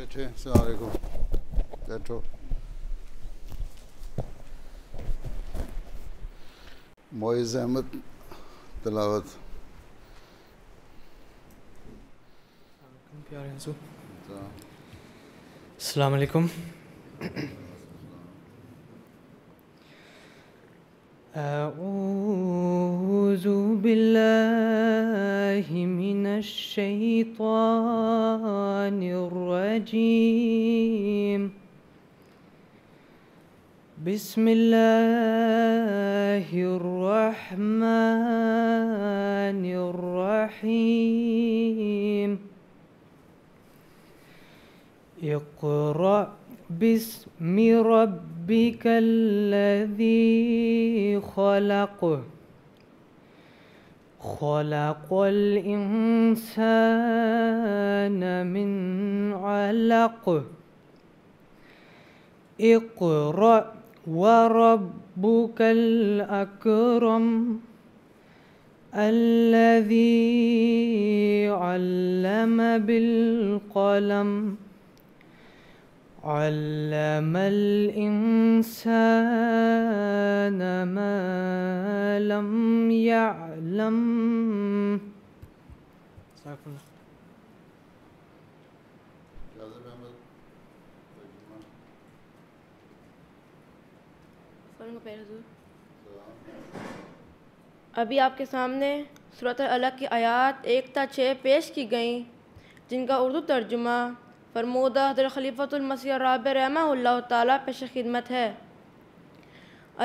बैठे सारे को बैठो मोइज़ अहमद तलावत प्यारे हंसू अस्सलाम वालेकुम أعوذ بالله الشيطان الرجيم بسم الله الرحمن الرحيم اقرأ باسم ربك الذي خلقه خلق الإنسان من علق اقرأ وربك الأكرم الذي علم بالقلم علم الإنسان ما لم يعلم अभी आपके सामने सूरत अलग की आयात एकता छः पेश की गई जिनका उर्दू तर्जुमा फरमूदा खलीफतमसी राब रहा पेश खिदमत है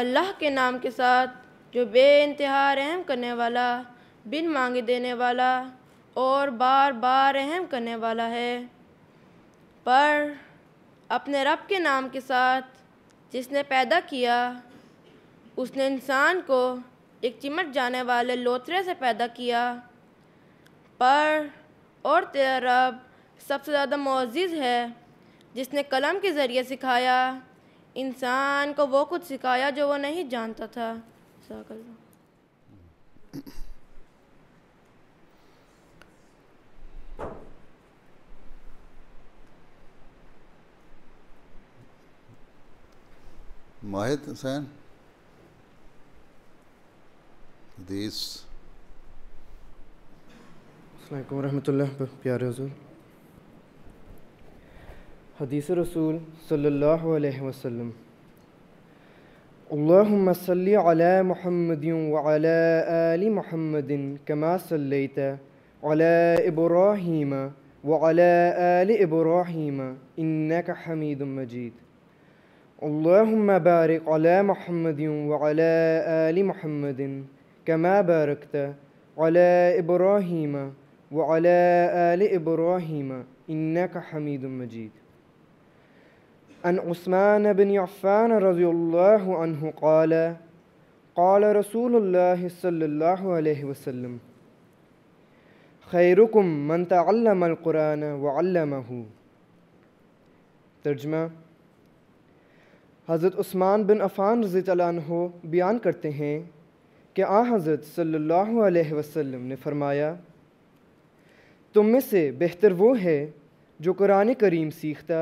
अल्लाह के नाम के साथ जो बे इंतहा रहम करने वाला बिन मांगे देने वाला और बार बार रहम करने वाला है पर अपने रब के नाम के साथ जिसने पैदा किया उसने इंसान को एक चिमट जाने वाले लोथरे से पैदा किया पर और तेरा रब सबसे ज़्यादा मोजिज है जिसने कलम के ज़रिए सिखाया इंसान को वो कुछ सिखाया जो वो नहीं जानता था माहिद हुसैन दीस वरहमत प्यारे हजूर حديث الرسول صلى الله عليه وسلم اللهم صل على محمد وعلى آل محمد كما صليت على إبراهيم وعلى آل إبراهيم إنك حميد مجيد اللهم بارك على محمد وعلى آل محمد كما باركت على إبراهيم وعلى آل إبراهيم إنك حميد مجيد عن عثمان بن عفان رضي الله عنه قال قال رسول الله صلى الله عليه وسلم खैरुकुम मन तल्लम कुरान वल्लमहू तर्जमा हज़रत उस्मान बिन अफ़ान रज़ी हो बयान करते हैं कि आ हज़रत सल्लल्लाहु अलैहि वसल्लम ने फरमाया तुम में से बेहतर वो है जो कुरान करीम सीखता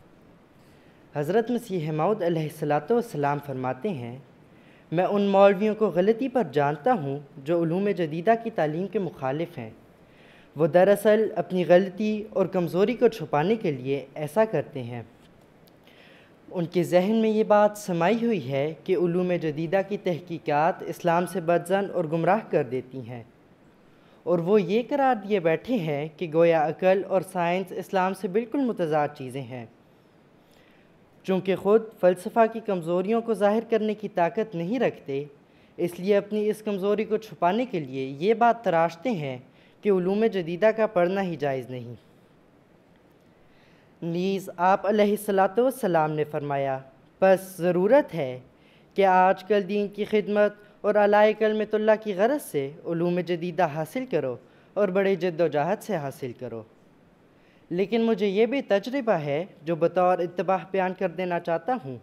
हज़रत मसीह मऊद सलाम फरमाते हैं मैं उन मौलवियों को गलती पर जानता हूँ जो ूम जदीदा की तालीम के मुखालिफ हैं वो दरअसल अपनी गलती और कमज़ोरी को छुपाने के लिए ऐसा करते हैं उनके जहन में ये बात समाई हुई है कि ूम जदीदा की तहकीकात इस्लाम से बदजन और गुमराह कर देती हैं और वो ये करार दिए बैठे हैं कि गोया अकल और साइंस इस्लाम से बिल्कुल मुतजाद चीज़ें हैं चूँकि ख़ुद फ़लसफ़ा की कमज़ोरियों को ज़ाहिर करने की ताकत नहीं रखते इसलिए अपनी इस कमज़ोरी को छुपाने के लिए ये बात तराशते हैं कि ूम जदीदा का पढ़ना ही जायज़ नहीं नीज़ आप सलाम ने फरमाया बस ज़रूरत है कि आज कल दीन की खिदमत और अलाय कलमतुल्ला की गरज से ूम जदीदा हासिल करो और बड़े जद्दोजहद से हासिल करो लेकिन मुझे ये भी तजर्बा है जो बतौर इतबाह बयान कर देना चाहता हूँ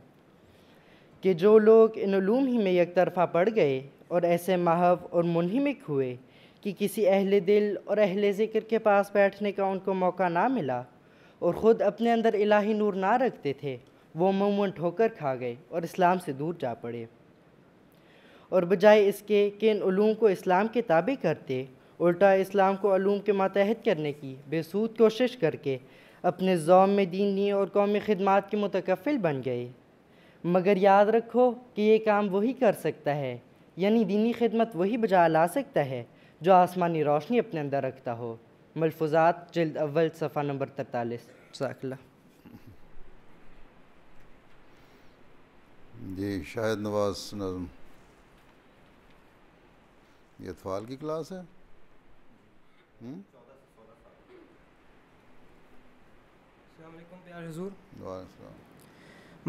कि जो लोग इन ूम ही में एक तरफ़ा पड़ गए और ऐसे महव और मुनहमिक हुए कि किसी अहल दिल और अहल ज़िक्र के पास बैठने का उनको मौका ना मिला और ख़ुद अपने अंदर इलाही नूर ना रखते थे वो मुमन ठोकर खा गए और इस्लाम से दूर जा पड़े और बजाय इसके कि इन को इस्लाम के ताबे करते उल्टा इस्लाम को अलूम के मातहत करने की बेसूद कोशिश करके अपने जौम में दीनी और कौमी खदमात के मुतकफ़िल बन गए मगर याद रखो कि ये काम वही कर सकता है यानी दीनी खिदमत वही बजा ला सकता है जो आसमानी रोशनी अपने अंदर रखता हो मलफूजात जल्द अव्वल सफ़ा नंबर तरतालीस साखला जी शायद नवाज नज़म ये अतफाल की क्लास है हम्म?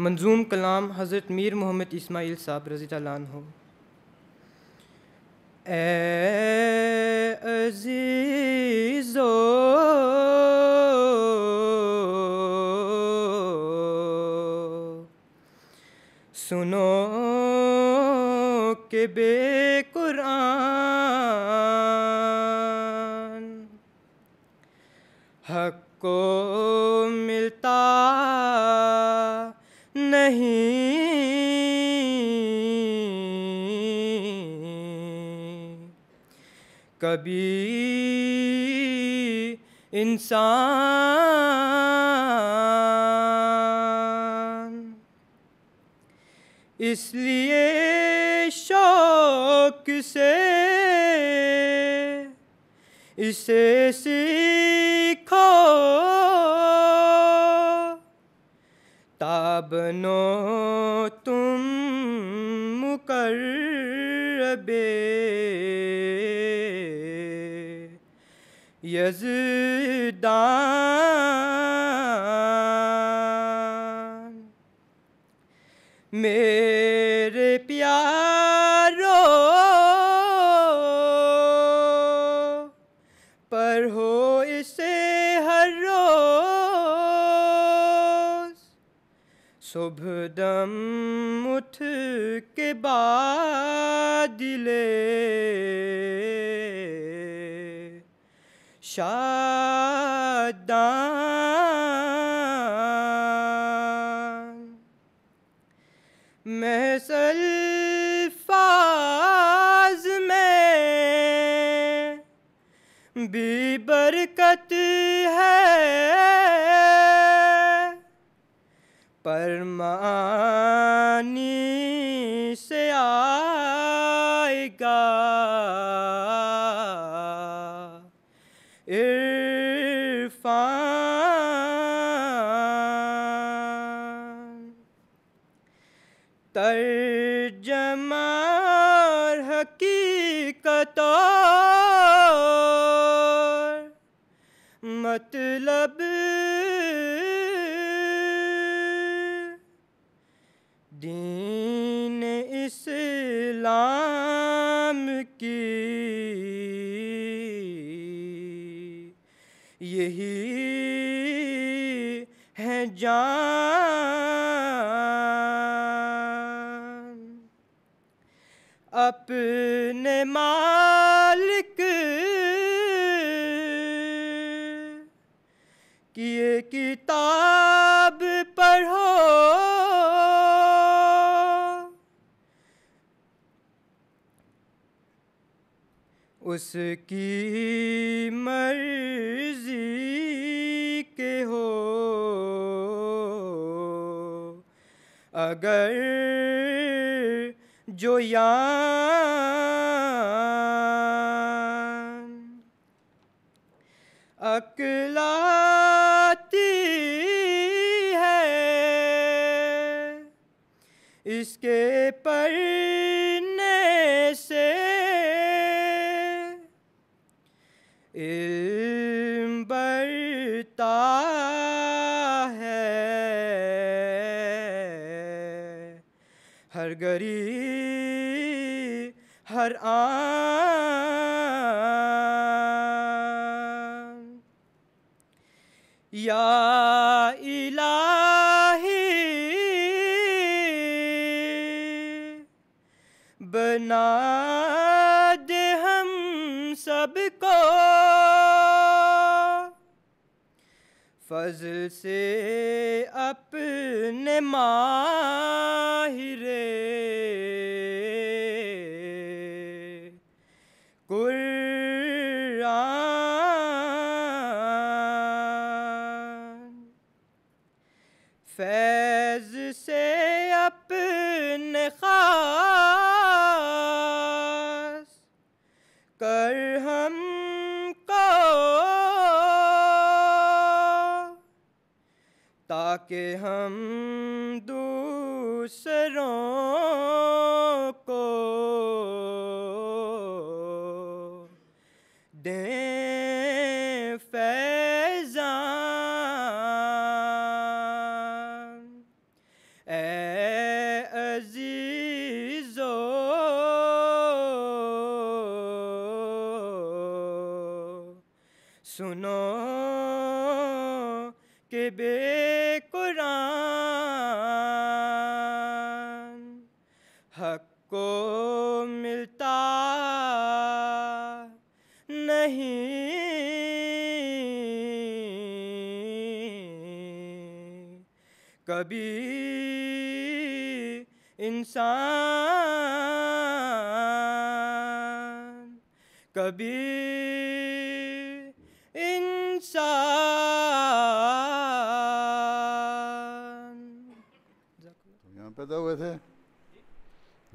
मंजूम कलाम हज़रत मीर मोहम्मद इस्माइल साहब रजी तलान हो अजीज़ो सुनो के बे कभी इंसान इसलिए शौक से इसे सीखो ताबनो तुम मुकर बे यजदान मेरे प्यारो पर हो इसे हर रोज शुभ दम उठ के बाद दिले भी बरकत है पर मानी से आ matelas उसकी मर्जी के हो अगर जो यान अकलाती है इसके पर बना दे हम सबको फजल से अपने माहिरे इंसान तुम तो यहाँ पैदा हुए थे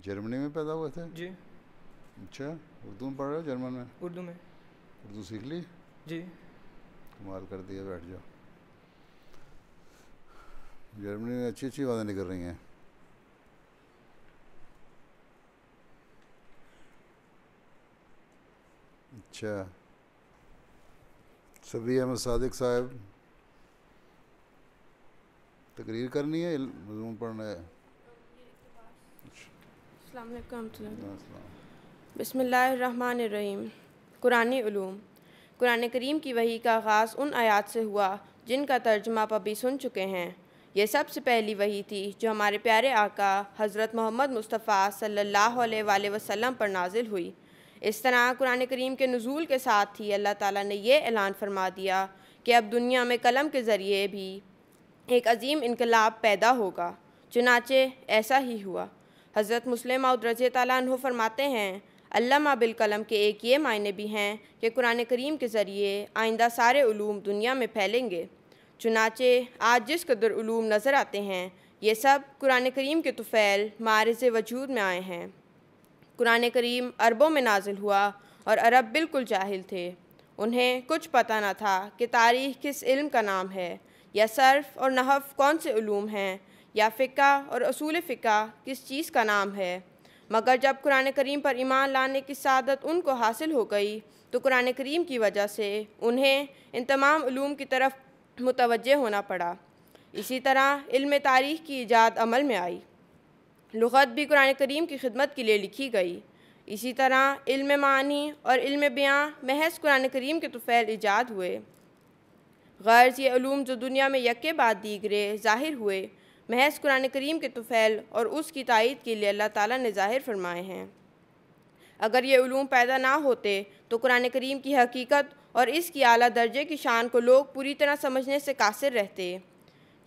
जर्मनी में पैदा हुए थे जी अच्छा उर्दू में पढ़ रहे हो जर्मन में उर्दू में उर्दू सीख ली जी कमाल कर दिया बैठ जाओ जर्मनी में अच्छी अच्छी बातें निकल रही हैं अच्छा सभी अहमद सादिक साहब तकरीर करनी है पढ़ना है बसमीम कुरान कुरान करीम की वही का आगाज़ उन आयात से हुआ जिनका तर्जमा आप अभी सुन चुके हैं ये सबसे पहली वही थी जो हमारे प्यारे आका हज़रत मोहम्मद मुस्तफ़ा सल्ला वसम पर नाजिल हुई इस तरह कुरान करीम के नज़ूल के साथ ही अल्लाह ताला ने यह ऐलान फरमा दिया कि अब दुनिया में कलम के ज़रिए भी एक अजीम इनकलाब पैदा होगा चुनाचे ऐसा ही हुआ हज़रत मुस्लिम रज तु फरमाते हैं अल्लामा बिल कलम के एक ये मायने भी हैं कि कुरान करीम के ज़रिए आइंदा सारे ूम दुनिया में फैलेंगे चुनाचे आज जिस कदर ूम नज़र आते हैं ये सब कुरान करीम के तुफ़ैल मारज वजूद में आए हैं कुरान करीम अरबों में नाजिल हुआ और अरब बिल्कुल जाहिल थे उन्हें कुछ पता ना था कि तारीख़ किस इल्म का नाम है या सर्फ और नहफ़ कौन से ूम हैं या फ़िका और असूल फ़िका किस चीज़ का नाम है मगर जब कुरान करीम पर ईमान लाने की सदत उनको हासिल हो गई तो कुरान करीम की वजह से उन्हें इन तमाम ूम की तरफ मुतवजह होना पड़ा इसी तरह इल्म तारीख़ की ईजाद अमल में आई लुत भी कुरान करीम की खिदमत के लिए लिखी गई इसी तरह इल्म मानी और इल्म बयाँ महज कुरान करीम के तुफ़ैल तो ईजाद हुए गर्ज ये ूम जो दुनिया में यके बाद दीगरे ज़ाहिर हुए महज कुरान करीम के तुफ़ैल तो और उसकी तायद के लिए अल्लाह ताला ने ज़ाहिर फरमाए हैं अगर ये ूम पैदा ना होते तो कुरान करीम की हकीकत और इसकी अली दर्जे की शान को लोग पूरी तरह समझने से कासिर रहते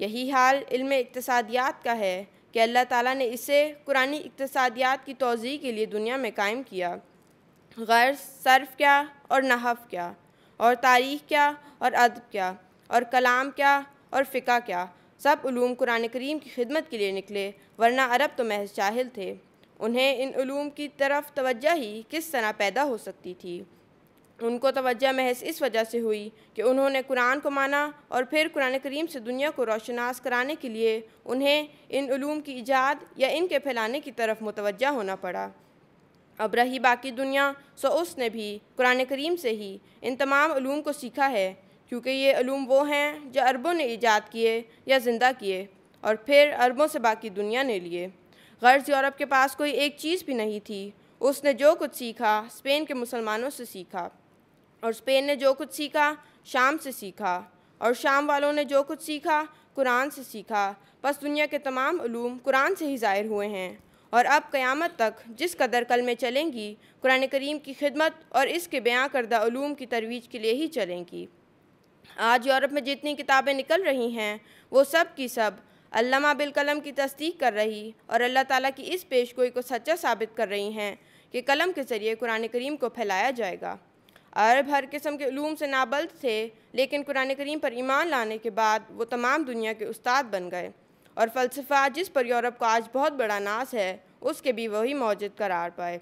यही हाल इल्म इकतसादियात का है कि अल्लाह ताला ने इसे कुरानी इकतसादियात की तोज़ी के लिए दुनिया में कायम किया गैर सर्फ क्या और नहफ़ क्या और तारीख़ क्या और अदब क्या और कलाम क्या और फ़िका क्या सब ूम कुरान करीम की खिदमत के लिए निकले वरना अरब तो महज जाहिल थे उन्हें इन की तरफ तवज्जो ही किस तरह पैदा हो सकती थी उनको तवज्जा महज इस वजह से हुई कि उन्होंने कुरान को माना और फिर कुरान करीम से दुनिया को रोशनास कराने के लिए उन्हें इन ूम की ईजाद या इनके फैलाने की तरफ मुतवजा होना पड़ा अब रही बाकी दुनिया सो उसने भी कुरान करीम से ही इन तमाम ूम को सीखा है क्योंकि ये अलूम वो हैं जो अरबों ने ईजाद किए या ज़िंदा किए और फिर अरबों से बाकी दुनिया ने लिए गर्ज़ यूरोप के पास कोई एक चीज़ भी नहीं थी उसने जो कुछ सीखा स्पेन के मुसलमानों से सीखा और स्पेन ने जो कुछ सीखा शाम से सीखा और शाम वालों ने जो कुछ सीखा कुरान से सीखा बस दुनिया के तमाम ूम कुरान से ही ज़ाहिर हुए हैं और अब क़यामत तक जिस कदर कल में चलेंगी कुरान करीम की खिदमत और इसके बयां करदा की तरवीज के लिए ही चलेंगी आज यूरोप में जितनी किताबें निकल रही हैं वो सब की सब अल्लामा बिलकलम की तस्दीक कर रही और अल्लाह ताला की इस पेशगोई को सच्चा साबित कर रही हैं कि कलम के ज़रिए कुरान करीम को फैलाया जाएगा अरब हर किस्म के लूम से नाबल्द थे लेकिन कुरान करीम पर ईमान लाने के बाद वो तमाम दुनिया के उस्ताद बन गए और फ़लसफ़ा जिस पर यूरोप का आज बहुत बड़ा नाज है उसके भी वही मौजूद करार पाए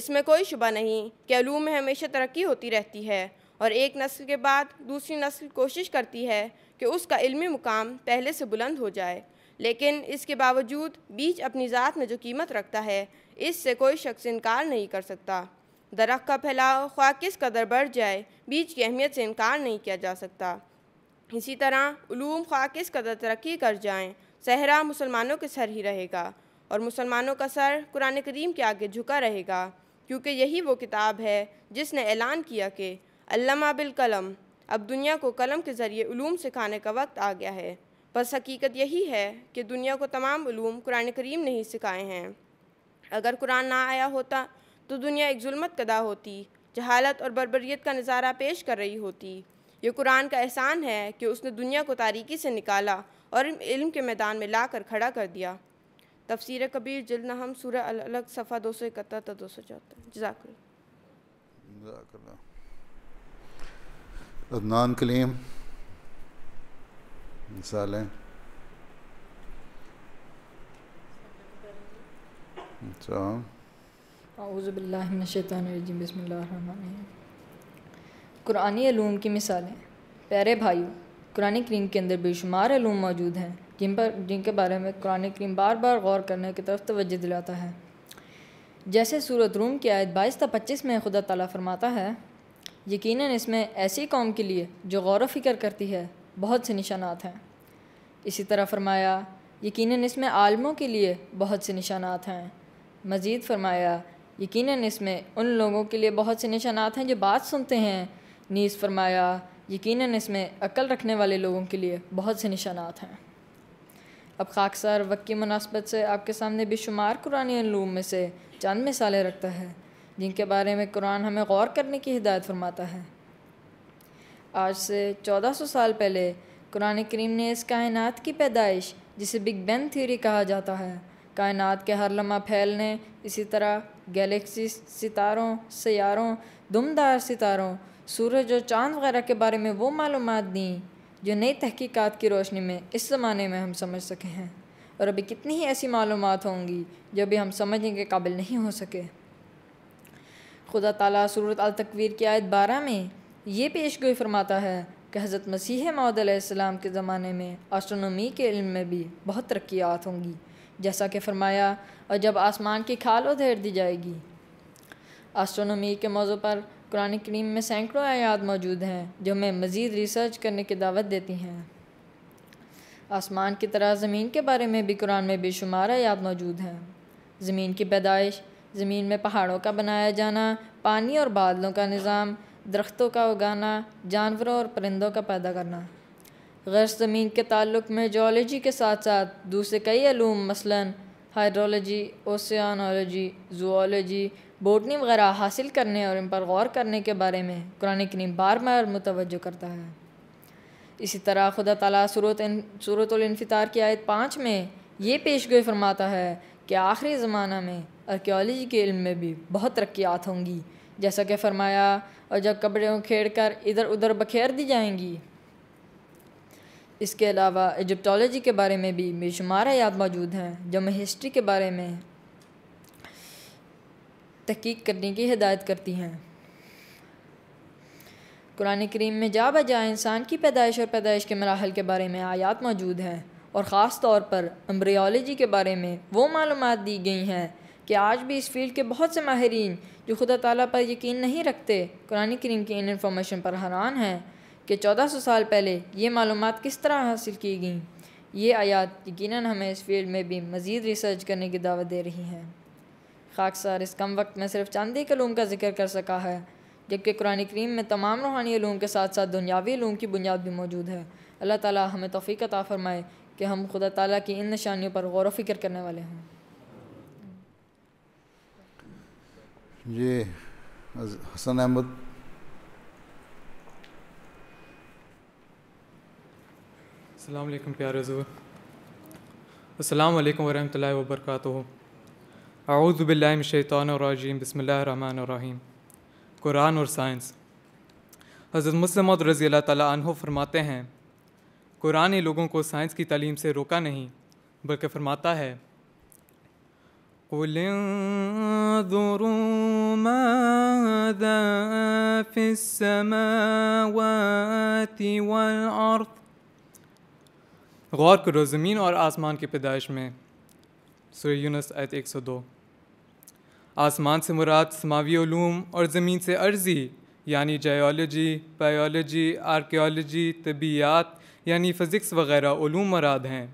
इसमें कोई शुबा नहीं कि आलूम में हमेशा तरक्की होती रहती है और एक नस्ल के बाद दूसरी नस्ल कोशिश करती है कि उसका इल्मी मुकाम पहले से बुलंद हो जाए लेकिन इसके बावजूद बीच अपनी ज़ात में जो कीमत रखता है इससे कोई शख्स इनकार नहीं कर सकता दरख्त का फैलाव ख्वा किस कदर बढ़ जाए बीज की अहमियत से इनकार नहीं किया जा सकता इसी तरह ूम ख्वा किस कदर तरक्की कर जाएँ सहरा मुसलमानों के सर ही रहेगा और मुसलमानों का सर कुरान करीम के आगे झुका रहेगा क्योंकि यही वो किताब है जिसने ऐलान किया कि अल्लामा बिल कलम अब दुनिया को कलम के ज़रिए ूम सिखाने का वक्त आ गया है बस हकीकत यही है कि दुनिया को तमाम ूम कुरान करीम ने ही सिखाए हैं अगर कुरान ना आया होता तो दुनिया एक जुल्मत कदा होती जहालत और बरबरीत का नज़ारा पेश कर रही होती ये कुरान का एहसान है कि उसने दुनिया को तारीकी से निकाला और इल्म के मैदान में ला कर खड़ा कर दिया तफसर कबीर जल नहम सूर अलग सफ़ा दो सौ इकहत्तर तो दो सौ चौहत्तर जजाक अदनान कलीम मिसाल अच्छा आउज़बिल्लिनशैतरजीम बसमीम कुरानी आलूम की मिसालें प्यारे भाई कुरान करीम के अंदर बेशुमारूम मौजूद हैं जिन पर जिनके बारे में कुरान करीम बार बार गौर करने की तरफ तोज्ज दिलाता है जैसे सूरत रूम की आयत बाईस तो पच्चीस में खुदा तला फरमाता है यकीन इसमें ऐसी कौम के लिए जो गौर फिक्र करती है बहुत से निशानात हैं इसी तरह फरमाया यकीन इसमें आलमों के लिए बहुत से निशानात हैं मज़ीद फरमाया यकीनन इसमें उन लोगों के लिए बहुत से निशानात हैं जो बात सुनते हैं नीज़ फरमाया यकीनन इसमें अकल रखने वाले लोगों के लिए बहुत से निशानात हैं अब खाकसार वक्त की मुनासबत से आपके सामने बेशुमार कुरानी आलूम में से चंद मिसालें रखता है जिनके बारे में कुरान हमें गौर करने की हिदायत फरमाता है आज से 1400 साल पहले कुरान करीम ने इस कायनात की पैदाइश जिसे बिग बैन थ्योरी कहा जाता है कायनात के हर लम्हा फैलने इसी तरह गैलेक्सी सितारों सारों दुमदार सितारों सूरज और चांद वगैरह के बारे में वो मालूम दी जो नई तहकीकात की रोशनी में इस ज़माने में हम समझ सके हैं और अभी कितनी ही ऐसी मालूम होंगी जो अभी हम समझने के काबिल नहीं हो सके खुदा ताला सूरत अल तकवीर की आयत बारह में ये पेश गोई फरमाता है कि हज़रत मसीह मौदम के ज़माने में आस्ट्रोनॉमी के इल्म में भी बहुत तरक्यात होंगी जैसा कि फरमाया और जब आसमान की खाल उधेर दी जाएगी एस्ट्रोनॉमी के मौजू पर कुरान करीम में सैकड़ों आयात मौजूद हैं जो हमें मज़ीद रिसर्च करने की दावत देती हैं आसमान की तरह ज़मीन के बारे में भी कुरान में बेशुमार आयात मौजूद हैं ज़मीन की पैदाइश ज़मीन में पहाड़ों का बनाया जाना पानी और बादलों का निज़ाम दरख्तों का उगाना जानवरों और परिंदों का पैदा करना गर्ज ज़मीन के ताल्लुक में जोलॉजी के साथ साथ दूसरे कई आलूम मसला हाइड्रोलॉजी ओसियानोलॉजी जोलॉजी बोटनी वगैरह हासिल करने और इन पर गौर करने के बारे में कुरान नीम बार बार मुतवजह करता है इसी तरह खुदा तला सूरत सूरतलफितार की आयत पाँच में ये पेश गोई फरमाता है कि आखिरी ज़माना में आर्क्योलॉजी के इल्म में भी बहुत तरक्यात होंगी जैसा कि फरमाया और जब कपड़े खेड़ कर इधर उधर बखेर दी जाएंगी इसके अलावा इजिप्टोलॉजी के बारे में भी बेशुमार याद मौजूद हैं जो मैं हिस्ट्री के बारे में तहकीक करने की हिदायत करती हैं कुरान करीम में जा बजा इंसान की पैदाइश और पैदाइश के मराहल के बारे में आयात मौजूद हैं और ख़ास तौर पर अम्ब्रियोलॉजी के बारे में वो मालूम दी गई हैं कि आज भी इस फील्ड के बहुत से माहरीन जो खुदा ताला पर यकीन नहीं रखते कुरान करीम की इन इन्फॉर्मेशन पर हैरान हैं कि 1400 साल पहले ये मालूम किस तरह हासिल की गई ये आयात यकीन हमें इस फील्ड में भी मज़ीद रिसर्च करने की दावत दे रही हैं खाकसार इस कम वक्त में सिर्फ चांदी के लूम का जिक्र कर सका है जबकि कुरानी करीम में तमाम रूहानी लूम के साथ साथ दुनियावी लूम की बुनियाद भी मौजूद है अल्लाह ताली हमें तोफ़ी आफरमाए कि हम खुदा तला की इन निशानियों पर गौर वफिक्र फिक्र करने वाले हैं जी हसन अहमद अल्लाम प्यारे ज़ूर अल्लाम वरहमत ला वबरक आउज़बिल्लाशैतानरजीम बसमीम कुरान और साइंस हज़रत मुसलमद रज़ी अल्लाह फरमाते हैं कुरान ही लोगों को साइंस की तलीम से रोका नहीं बल्कि फरमाता है في السماوات والأرض गौर करो ज़मीन और आसमान की पैदाइश में सुर यूनस आयत 102 आसमान से मुराद समावी ूम और ज़मीन से अर्जी यानी जयोलॉजी बायोलॉजी आर्कियोलॉजी तबियात यानी फ़िज़िक्स वगैरह ूम मराद हैं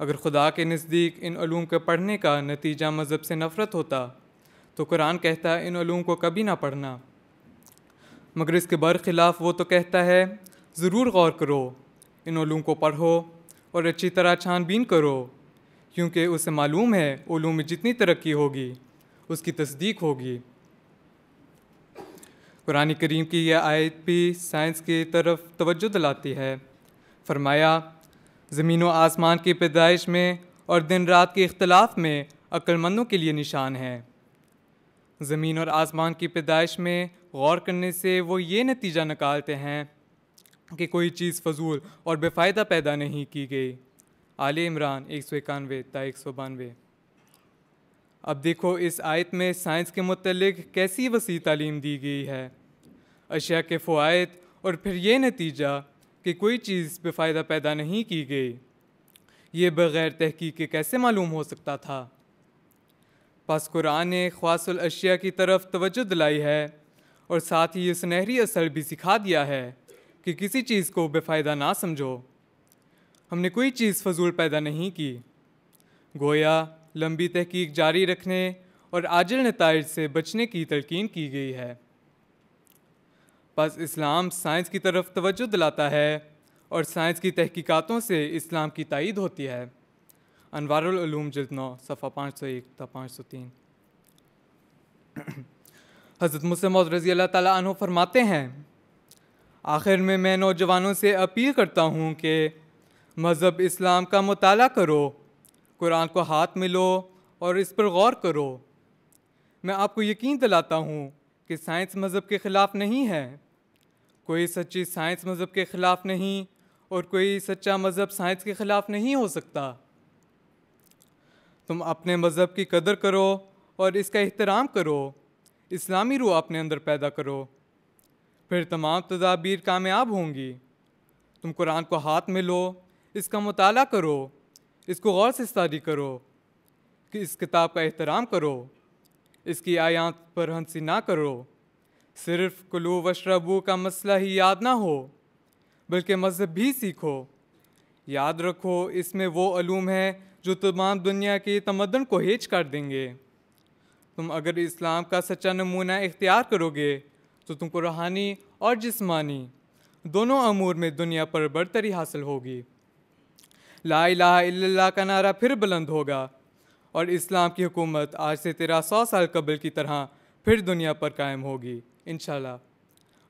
अगर खुदा के नज़दीक इन ूम के पढ़ने का नतीजा मज़हब से नफ़रत होता तो कुरान कहता है इन को कभी ना पढ़ना मगर इसके बरखिलाफ़ वो तो कहता है ज़रूर गौर करो इन ओलूम को पढ़ो और अच्छी तरह छानबीन करो क्योंकि उसे मालूम है ओलूम में जितनी तरक्की होगी उसकी तस्दीक होगी कुरान करीम की यह आयत भी साइंस की तरफ तवज्जो दिलाती है फरमाया ज़मीन व आसमान की पैदाइश में और दिन रात के इख्तलाफ में अक्लमंदों के लिए निशान है ज़मीन और आसमान की पैदाइश में गौर करने से वो ये नतीजा निकालते हैं कि कोई चीज़ फजूल और बेफ़ायदा पैदा नहीं की गई आल इमरान एक सौ इक्यानवे ता एक सौ बानवे अब देखो इस आयत में साइंस के मतलब कैसी वसी तालीम दी गई है अशिया के फ़ायद और फिर ये नतीजा कि कोई चीज़ बेफ़ायदा पैदा नहीं की गई ये बग़ैर तहकीक के कैसे मालूम हो सकता था पास कुरान ने ख्वासल अशिया की तरफ तोज्जो दिलाई है और साथ ही ये सुनहरी असर भी सिखा दिया है कि किसी चीज़ को बेफ़ायदा ना समझो हमने कोई चीज़ फजूल पैदा नहीं की गोया लंबी तहकीक जारी रखने और आजल नतज से बचने की तलकिन की गई है बस इस्लाम साइंस की तरफ तवज्जो दिलाता है और साइंस की तहकीकातों से इस्लाम की तइद होती है अनवारूम जल्द नौ सफ़ा पाँच सौ एक था पाँच सौ तीन हज़रत मुसम रज़ी अल्लाह ताली फरमाते हैं आखिर में मैं नौजवानों से अपील करता हूँ कि मज़हब इस्लाम का मताल करो कुरान को हाथ में लो और इस पर गौर करो मैं आपको यकीन दिलाता हूँ कि साइंस मज़हब के ख़िलाफ़ नहीं है कोई सच्ची साइंस मज़हब के ख़िलाफ़ नहीं और कोई सच्चा मज़हब साइंस के ख़िलाफ़ नहीं हो सकता तुम अपने मज़हब की कदर करो और इसका एहतराम करो इस्लामी रूह अपने अंदर पैदा करो फिर तमाम तदाबीर कामयाब होंगी तुम कुरान को हाथ में लो इसका मताल करो इसको गौर से स्टडी करो कि इस किताब का एहतराम करो इसकी आयात पर हंसी ना करो सिर्फ कुलू वशरबू का मसला ही याद ना हो बल्कि मज़हब भी सीखो याद रखो इसमें वो अलूम है जो तमाम दुनिया के तमदन को हेज कर देंगे तुम अगर इस्लाम का सच्चा नमूना इख्तियार करोगे तो तुमको रूहानी और जिस्मानी दोनों अमूर में दुनिया पर बर्तरी हासिल होगी ला इला का नारा फिर बुलंद होगा और इस्लाम की हुकूमत आज से तेरह सौ साल कबल की तरह फिर दुनिया पर कायम होगी इन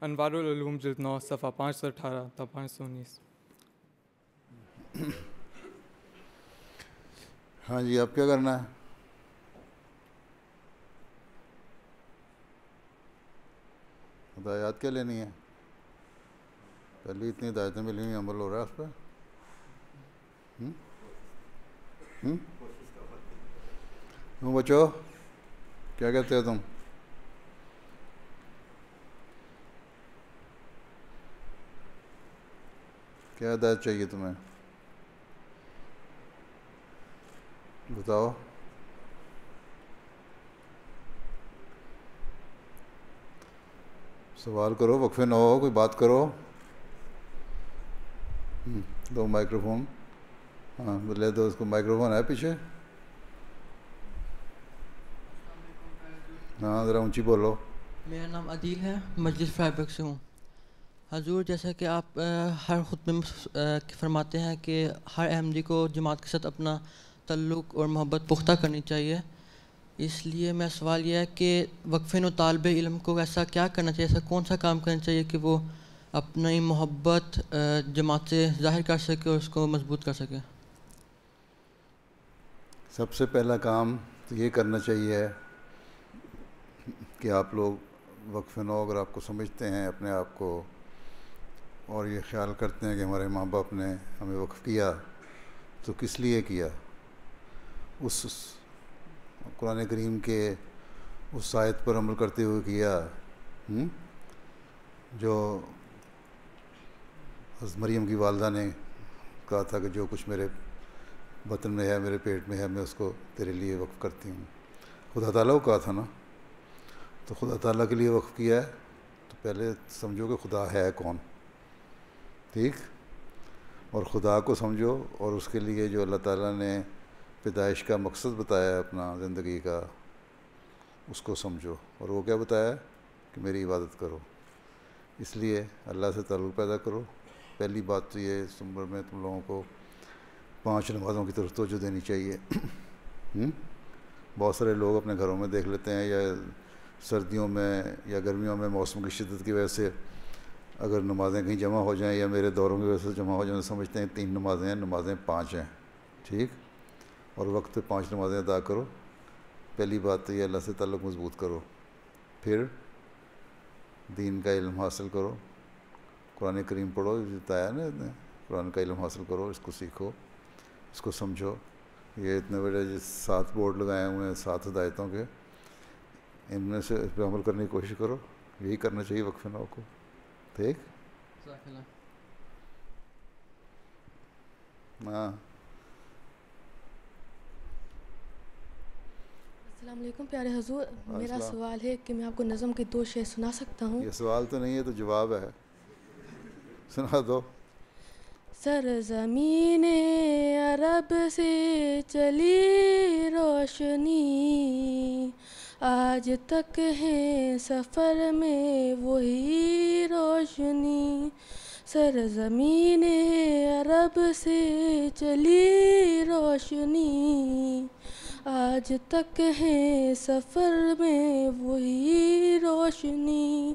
अनवारूम जल्द नौ सफ़ा पाँच सौ अठारह था पाँच सौ उन्नीस हाँ जी अब क्या करना है हदायत क्या लेनी है पहले इतनी हिदायतें मिली हुई अमल हो रहा है उस पर हम्म? हम्म? तुम बचो क्या कहते हो तुम क्या हिदायत चाहिए तुम्हें बताओ सवाल करो वक्फे ना हो कोई बात करो हम्म, दो माइक्रोफोन हाँ बोले दो उसको माइक्रोफोन है पीछे हाँ ज़रा ऊँची बोलो मेरा नाम अदील है मस्जिद फैब्रिक से हूँ हजूर जैसा कि आप आ, हर खुतबे में फरमाते हैं कि हर अहमदी को जमात के साथ अपना तल्लुक और मोहब्बत पुख्ता करनी चाहिए इसलिए मैं सवाल यह है कि वक्फे तलब इलम को ऐसा क्या करना चाहिए ऐसा कौन सा काम करना चाहिए कि वो अपनी मोहब्बत जमात से जाहिर कर सके और उसको मजबूत कर सके सबसे पहला काम तो ये करना चाहिए कि आप लोग वक्फ नो अगर आपको समझते हैं अपने आप को और ये ख्याल करते हैं कि हमारे माँ बाप ने हमें वक्फ़ किया तो किस लिए किया उस कुरान करीम के उस आयत पर अमल करते हुए किया हुँ? हम्म? जो मरीम की वालदा ने कहा था कि जो कुछ मेरे बतन में है मेरे पेट में है मैं उसको तेरे लिए वक्फ़ करती हूँ खुदा तला को कहा था ना तो खुदा तला के लिए वक्फ़ किया है तो पहले समझो कि खुदा है कौन ठीक और खुदा को समझो और उसके लिए जो अल्लाह ताला ने पैदाइश का मकसद बताया अपना ज़िंदगी का उसको समझो और वो क्या बताया कि मेरी इबादत करो इसलिए अल्लाह से तल्लु पैदा करो पहली बात तो ये इस उम्र में तुम लोगों को पांच नमाज़ों की तरफ तोजो देनी चाहिए हम्म? बहुत सारे लोग अपने घरों में देख लेते हैं या सर्दियों में या गर्मियों में मौसम की शिदत की वजह से अगर नमाज़ें कहीं जमा हो जाएं या मेरे दौरों की वजह से जमा हो जाएं तो समझते हैं तीन नमाज़ें हैं नमाज़ें पाँच हैं ठीक और वक्त पे पांच नमाज़ें अदा करो पहली बात तो ये अल्लाह से ताल्लुक़ मजबूत करो फिर दीन का इल्म हासिल करो कुरान करीम पढ़ो बताया ना इतने कुरान का इल्म हासिल करो इसको सीखो इसको समझो ये इतने बड़े सात बोर्ड लगाए हुए हैं सात हदायतों के इनमें से इस पर अमल करने की कोशिश करो यही करना चाहिए वक्फ नाव को ठीक हाँ अल्लाम प्यारे हजूर मेरा सवाल है कि मैं आपको नज़म की दो शेर सुना सकता हूँ ये सवाल तो नहीं है तो जवाब है सुना दो सर ज़मीन अरब से चली रोशनी आज तक है सफ़र में वही रोशनी सर ज़मीन अरब से चली रोशनी आज तक है सफ़र में वही रोशनी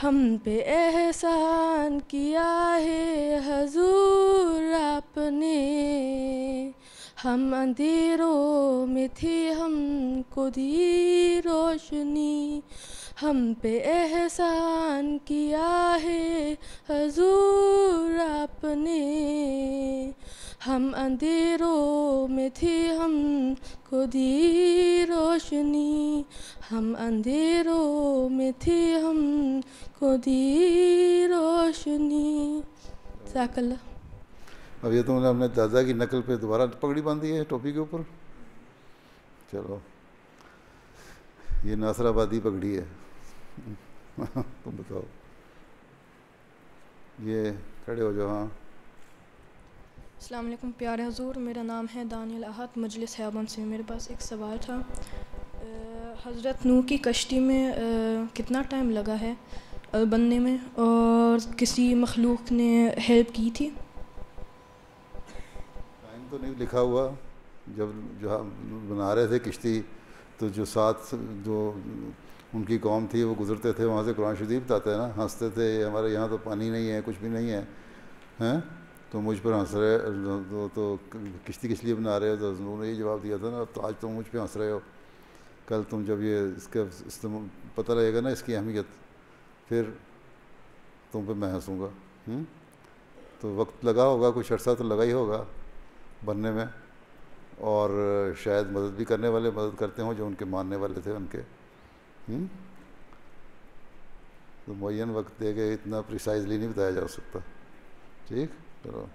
हम पे एहसान किया है हजूर आपने हम अंधेरों में थे खुद दी रोशनी हम पे एहसान किया है हजूर आपने हम अंधेरों में थे हम को दी रोशनी हम अंधेरों में थे हम को दी रोशनी साकल अब ये तुमने तो अपने दादा की नकल पे दोबारा पगड़ी बांधी है टोपी के ऊपर चलो ये नासराबादी पगड़ी है तुम बताओ ये खड़े हो जाओ हाँ अल्लाम प्यारे हजूर मेरा नाम है दानियल आहत मजलिस हयाबन से मेरे पास एक सवाल था हज़रत नू की कश्ती में आ, कितना टाइम लगा है आ, बनने में और किसी मखलूक ने हेल्प की थी टाइम तो नहीं लिखा हुआ जब जो बना रहे थे किश्ती तो जो साथ जो उनकी कौम थी वो गुजरते थे वहाँ से कुरान शरीफ आता हैं ना हंसते थे हमारे यहाँ तो पानी नहीं है कुछ भी नहीं है हैं तो मुझ पर हंस रहे तो, तो, तो किश्ती किस लिए बना रहे हो तो उन्होंने ये जवाब दिया था ना तो आज तुम मुझ पर हंस रहे हो कल तुम जब ये इसका इस्तेमाल पता लगेगा ना इसकी अहमियत फिर तुम पे मैं हंसूँगा तो वक्त लगा होगा कुछ अर्सा तो लगा ही होगा बनने में और शायद मदद भी करने वाले मदद करते हों जो उनके मानने वाले थे उनके तो मुन वक्त दे के इतना प्रिसाइजली नहीं बताया जा सकता ठीक चलो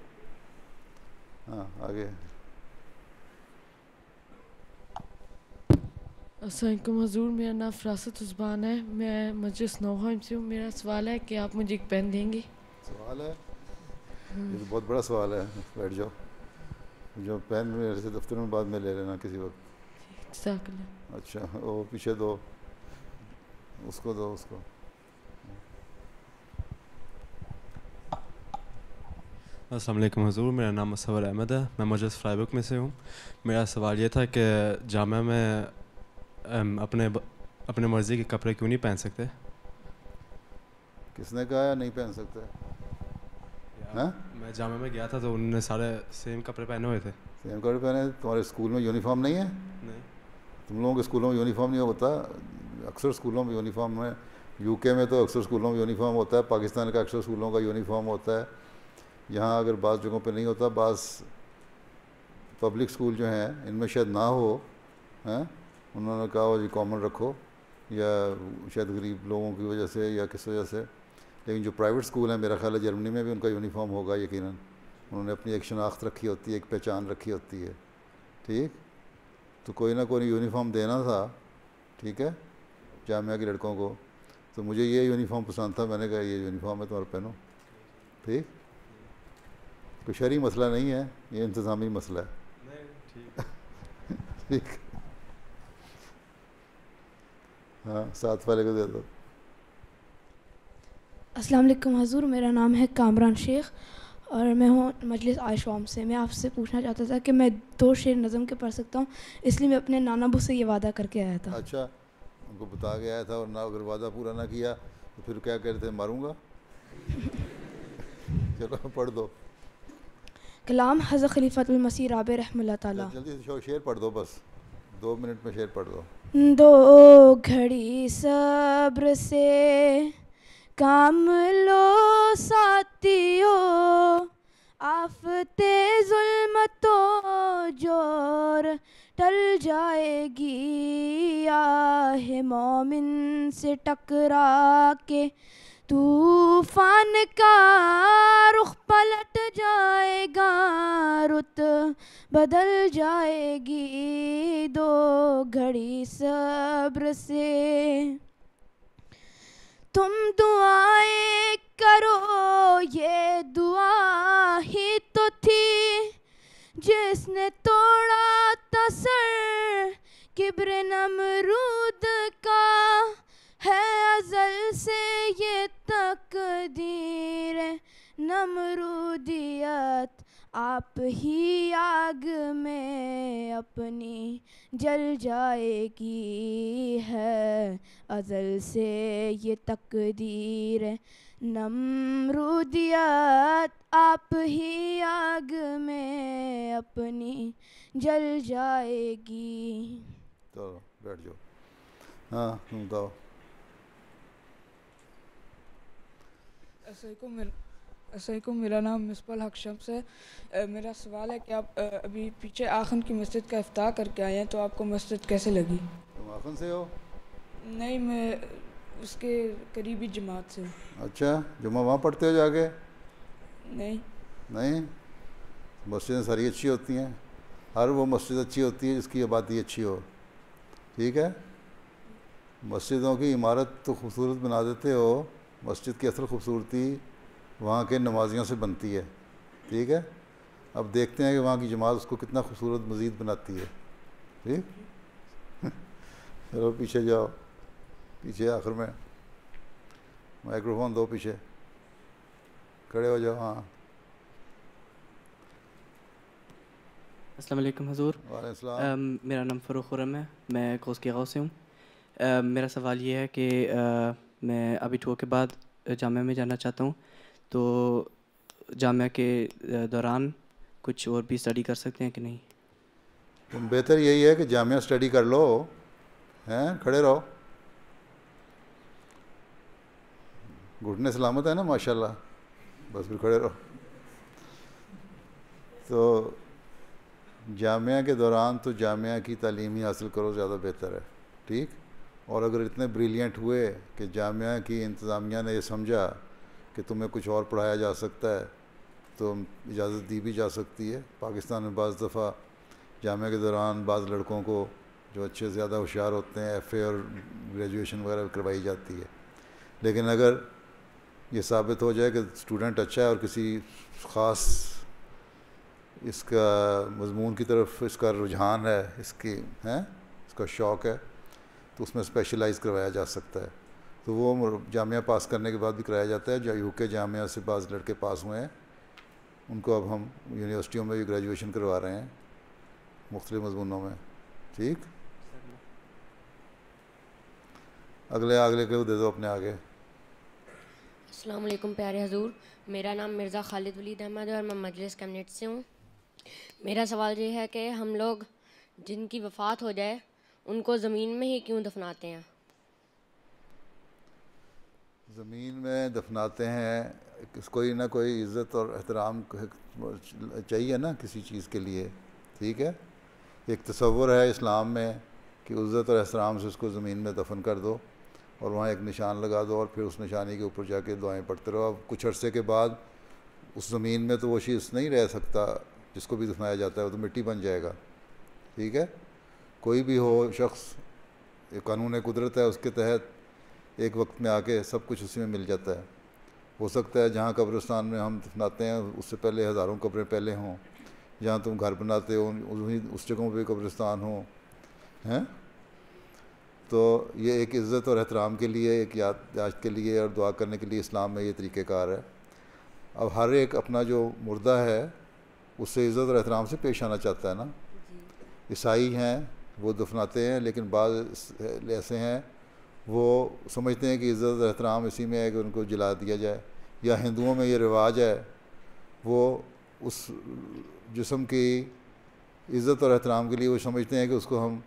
हाँ, आगे असलम हजूर मेरा नाम फरासत उस्बान है मैं मजलिस नौहम से हूँ मेरा सवाल है कि आप मुझे एक पेन देंगे सवाल है ये तो बहुत बड़ा सवाल है बैठ जाओ जो पेन मेरे से दफ्तर में बाद में ले लेना किसी वक्त अच्छा वो पीछे दो उसको दो उसको असलम हजूर मेरा नाम मसवर अहमद है मैं मजस फ्राइबुक में से हूँ मेरा सवाल ये था कि जामे में अपने अपने मर्ज़ी के कपड़े क्यों नहीं पहन सकते किसने कहा या नहीं पहन सकते हाँ मैं जामे में गया था तो उन्होंने सारे सेम कपड़े पहने हुए थे सेम कपड़े पहने तुम्हारे स्कूल में यूनिफॉर्म नहीं है नहीं तुम लोगों के स्कूलों में यूनिफॉर्म नहीं होता अक्सर स्कूलों में यूनिफॉर्म में यूके में तो अक्सर स्कूलों में यूनिफॉर्म होता है पाकिस्तान का अक्सर स्कूलों का यूनिफॉर्म होता है यहाँ अगर बाज़ जगहों पे नहीं होता बास पब्लिक स्कूल जो हैं इनमें शायद ना हो हैं उन्होंने कहा वो जी कॉमन रखो या शायद गरीब लोगों की वजह से या किस वजह से लेकिन जो प्राइवेट स्कूल हैं मेरा ख्याल है जर्मनी में भी उनका यूनिफॉर्म होगा यकीन उन्होंने अपनी एक शनाख्त रखी होती है एक पहचान रखी होती है ठीक तो कोई ना कोई यूनिफॉर्म देना था ठीक है जामिया के लड़कों को तो मुझे ये यूनिफॉर्म पसंद था मैंने कहा ये यूनिफॉर्म है तुम्हारा पहनो ठीक कोई शहरी मसला नहीं है ये इंतज़ामी मसला है ठीक हाँ साथ वाले को दे दो अस्सलाम हजूर मेरा नाम है कामरान शेख और मैं हूँ मजलिस आयशाम से मैं आपसे पूछना चाहता था कि मैं दो शेर नज़म के पढ़ सकता हूँ इसलिए मैं अपने नाना बू से ये वादा करके आया था अच्छा उनको बता के आया था और ना अगर वादा पूरा ना किया तो फिर क्या कहते रहे मारूँगा चलो पढ़ दो कलाम हज़र खलीफतमसी राब रहमल्ला ताला जल्दी से शेर पढ़ दो बस दो मिनट में शेर पढ़ दो दो घड़ी सब्र से काम लो साथियों आफते जुल्मतो जोर टल जाएगी आह मोमिन से टकरा के तूफान का रुख पलट जाएगा रुत बदल जाएगी दो घड़ी सब्र से तुम दुआए करो ये दुआ ही तो थी जिसने तोड़ा तसर किब्र नमरूद का है अजल से ये तकदीर नमरूदियत आप ही आग में अपनी जल जाएगी है अजल से ये तकदीर नमरूदियत आप ही आग में अपनी जल जाएगी तो बैठ जाओ हाँ तुम असलकुम मेरा नाम मिसबल हक शम्स है मेरा सवाल है कि आप अभी पीछे आखन की मस्जिद का अफ्ताह करके आए हैं तो आपको मस्जिद कैसे लगी तुम आखन से हो नहीं मैं उसके करीबी जमात से अच्छा जुमा वहाँ पढ़ते हो जाके नहीं नहीं मस्जिदें सारी अच्छी होती हैं हर वो मस्जिद अच्छी होती है जिसकी आबादी अच्छी हो ठीक है मस्जिदों की इमारत तो खूबसूरत बना देते हो मस्जिद की असल खूबसूरती वहाँ के नमाजियों से बनती है ठीक है अब देखते हैं कि वहाँ की जमात उसको कितना खूबसूरत मज़ीद बनाती है ठीक चलो पीछे जाओ पीछे आखिर में माइक्रोफोन दो पीछे खड़े हो जाओ हाँ असलम हजूर मेरा नाम फ़रूख खुरम है मैं कोस के गाँव से हूँ मेरा सवाल ये है कि मैं अभी टूर के बाद जामिया में जाना चाहता हूँ तो जामिया के दौरान कुछ और भी स्टडी कर सकते हैं कि नहीं तो बेहतर यही है कि जामिया स्टडी कर लो हैं खड़े रहो घुटने सलामत है ना माशाल्लाह बस फिर खड़े रहो तो जामिया के दौरान तो जामिया की तालीम ही हासिल करो ज़्यादा बेहतर है ठीक और अगर इतने ब्रिलियंट हुए कि जामिया की इंतज़ामिया ने यह समझा कि तुम्हें कुछ और पढ़ाया जा सकता है तो इजाज़त दी भी जा सकती है पाकिस्तान में बज़ दफ़ा जामिया के दौरान बाज़ लड़कों को जो अच्छे से ज़्यादा होशियार होते हैं एफ़ और ग्रेजुएशन वगैरह करवाई जाती है लेकिन अगर ये साबित हो जाए कि स्टूडेंट अच्छा है और किसी ख़ास इसका मजमून की तरफ इसका रुझान है इसकी हैं इसका शौक़ है तो उसमें स्पेशलाइज करवाया जा सकता है तो वो जामिया पास करने के बाद भी कराया जाता है जो यू के जामिया से बाज़ लड़के पास हुए हैं उनको अब हम यूनिवर्सिटियों में भी ग्रेजुएशन करवा रहे हैं मुख्तलि मजमूनों में ठीक अगले अगले के दे दो अपने आगे अल्लाम प्यारे हजूर मेरा नाम मिर्ज़ा खालिद वलीद अहमद है और मैं मजलिस कैबिनेट से हूँ मेरा सवाल ये है कि हम लोग जिनकी वफ़ात हो जाए उनको ज़मीन में ही क्यों दफनाते हैं ज़मीन में दफनाते हैं कोई ना कोई इज़्ज़त और अहतराम चाहिए ना किसी चीज़ के लिए ठीक है एक तस्वुर है इस्लाम में कि इज़्ज़त और अहतराम से उसको ज़मीन में दफन कर दो और वहाँ एक निशान लगा दो और फिर उस निशानी के ऊपर जाके दुआएं पढ़ते रहो अब कुछ अरसे के बाद उस ज़मीन में तो वो शीश नहीं रह सकता जिसको भी दफनाया जाता है वो तो मिट्टी बन जाएगा ठीक है कोई भी हो शख्स ये कानून कुदरत है उसके तहत एक वक्त में आके सब कुछ उसी में मिल जाता है हो सकता है जहाँ कब्रिस्तान में हम दफनाते हैं उससे पहले हज़ारों कब्रें पहले हों जहाँ तुम घर बनाते हो वहीं उस जगहों पर कब्रिस्तान हो हैं तो ये एक इज़्ज़त और एहतराम के लिए एक याद याद के लिए और दुआ करने के लिए इस्लाम में ये तरीक़ेकार है अब हर एक अपना जो मुर्दा है उससे इज़्ज़त और एहतराम से पेश आना चाहता है ना ईसाई हैं वो दफनाते हैं लेकिन बाद ऐसे हैं वो समझते हैं कि इज़्ज़त एहतराम इसी में है कि उनको जला दिया जाए या हिंदुओं में ये रिवाज है वो उस जिसम की इज़्ज़त और एहतराम के लिए वो समझते हैं कि उसको हम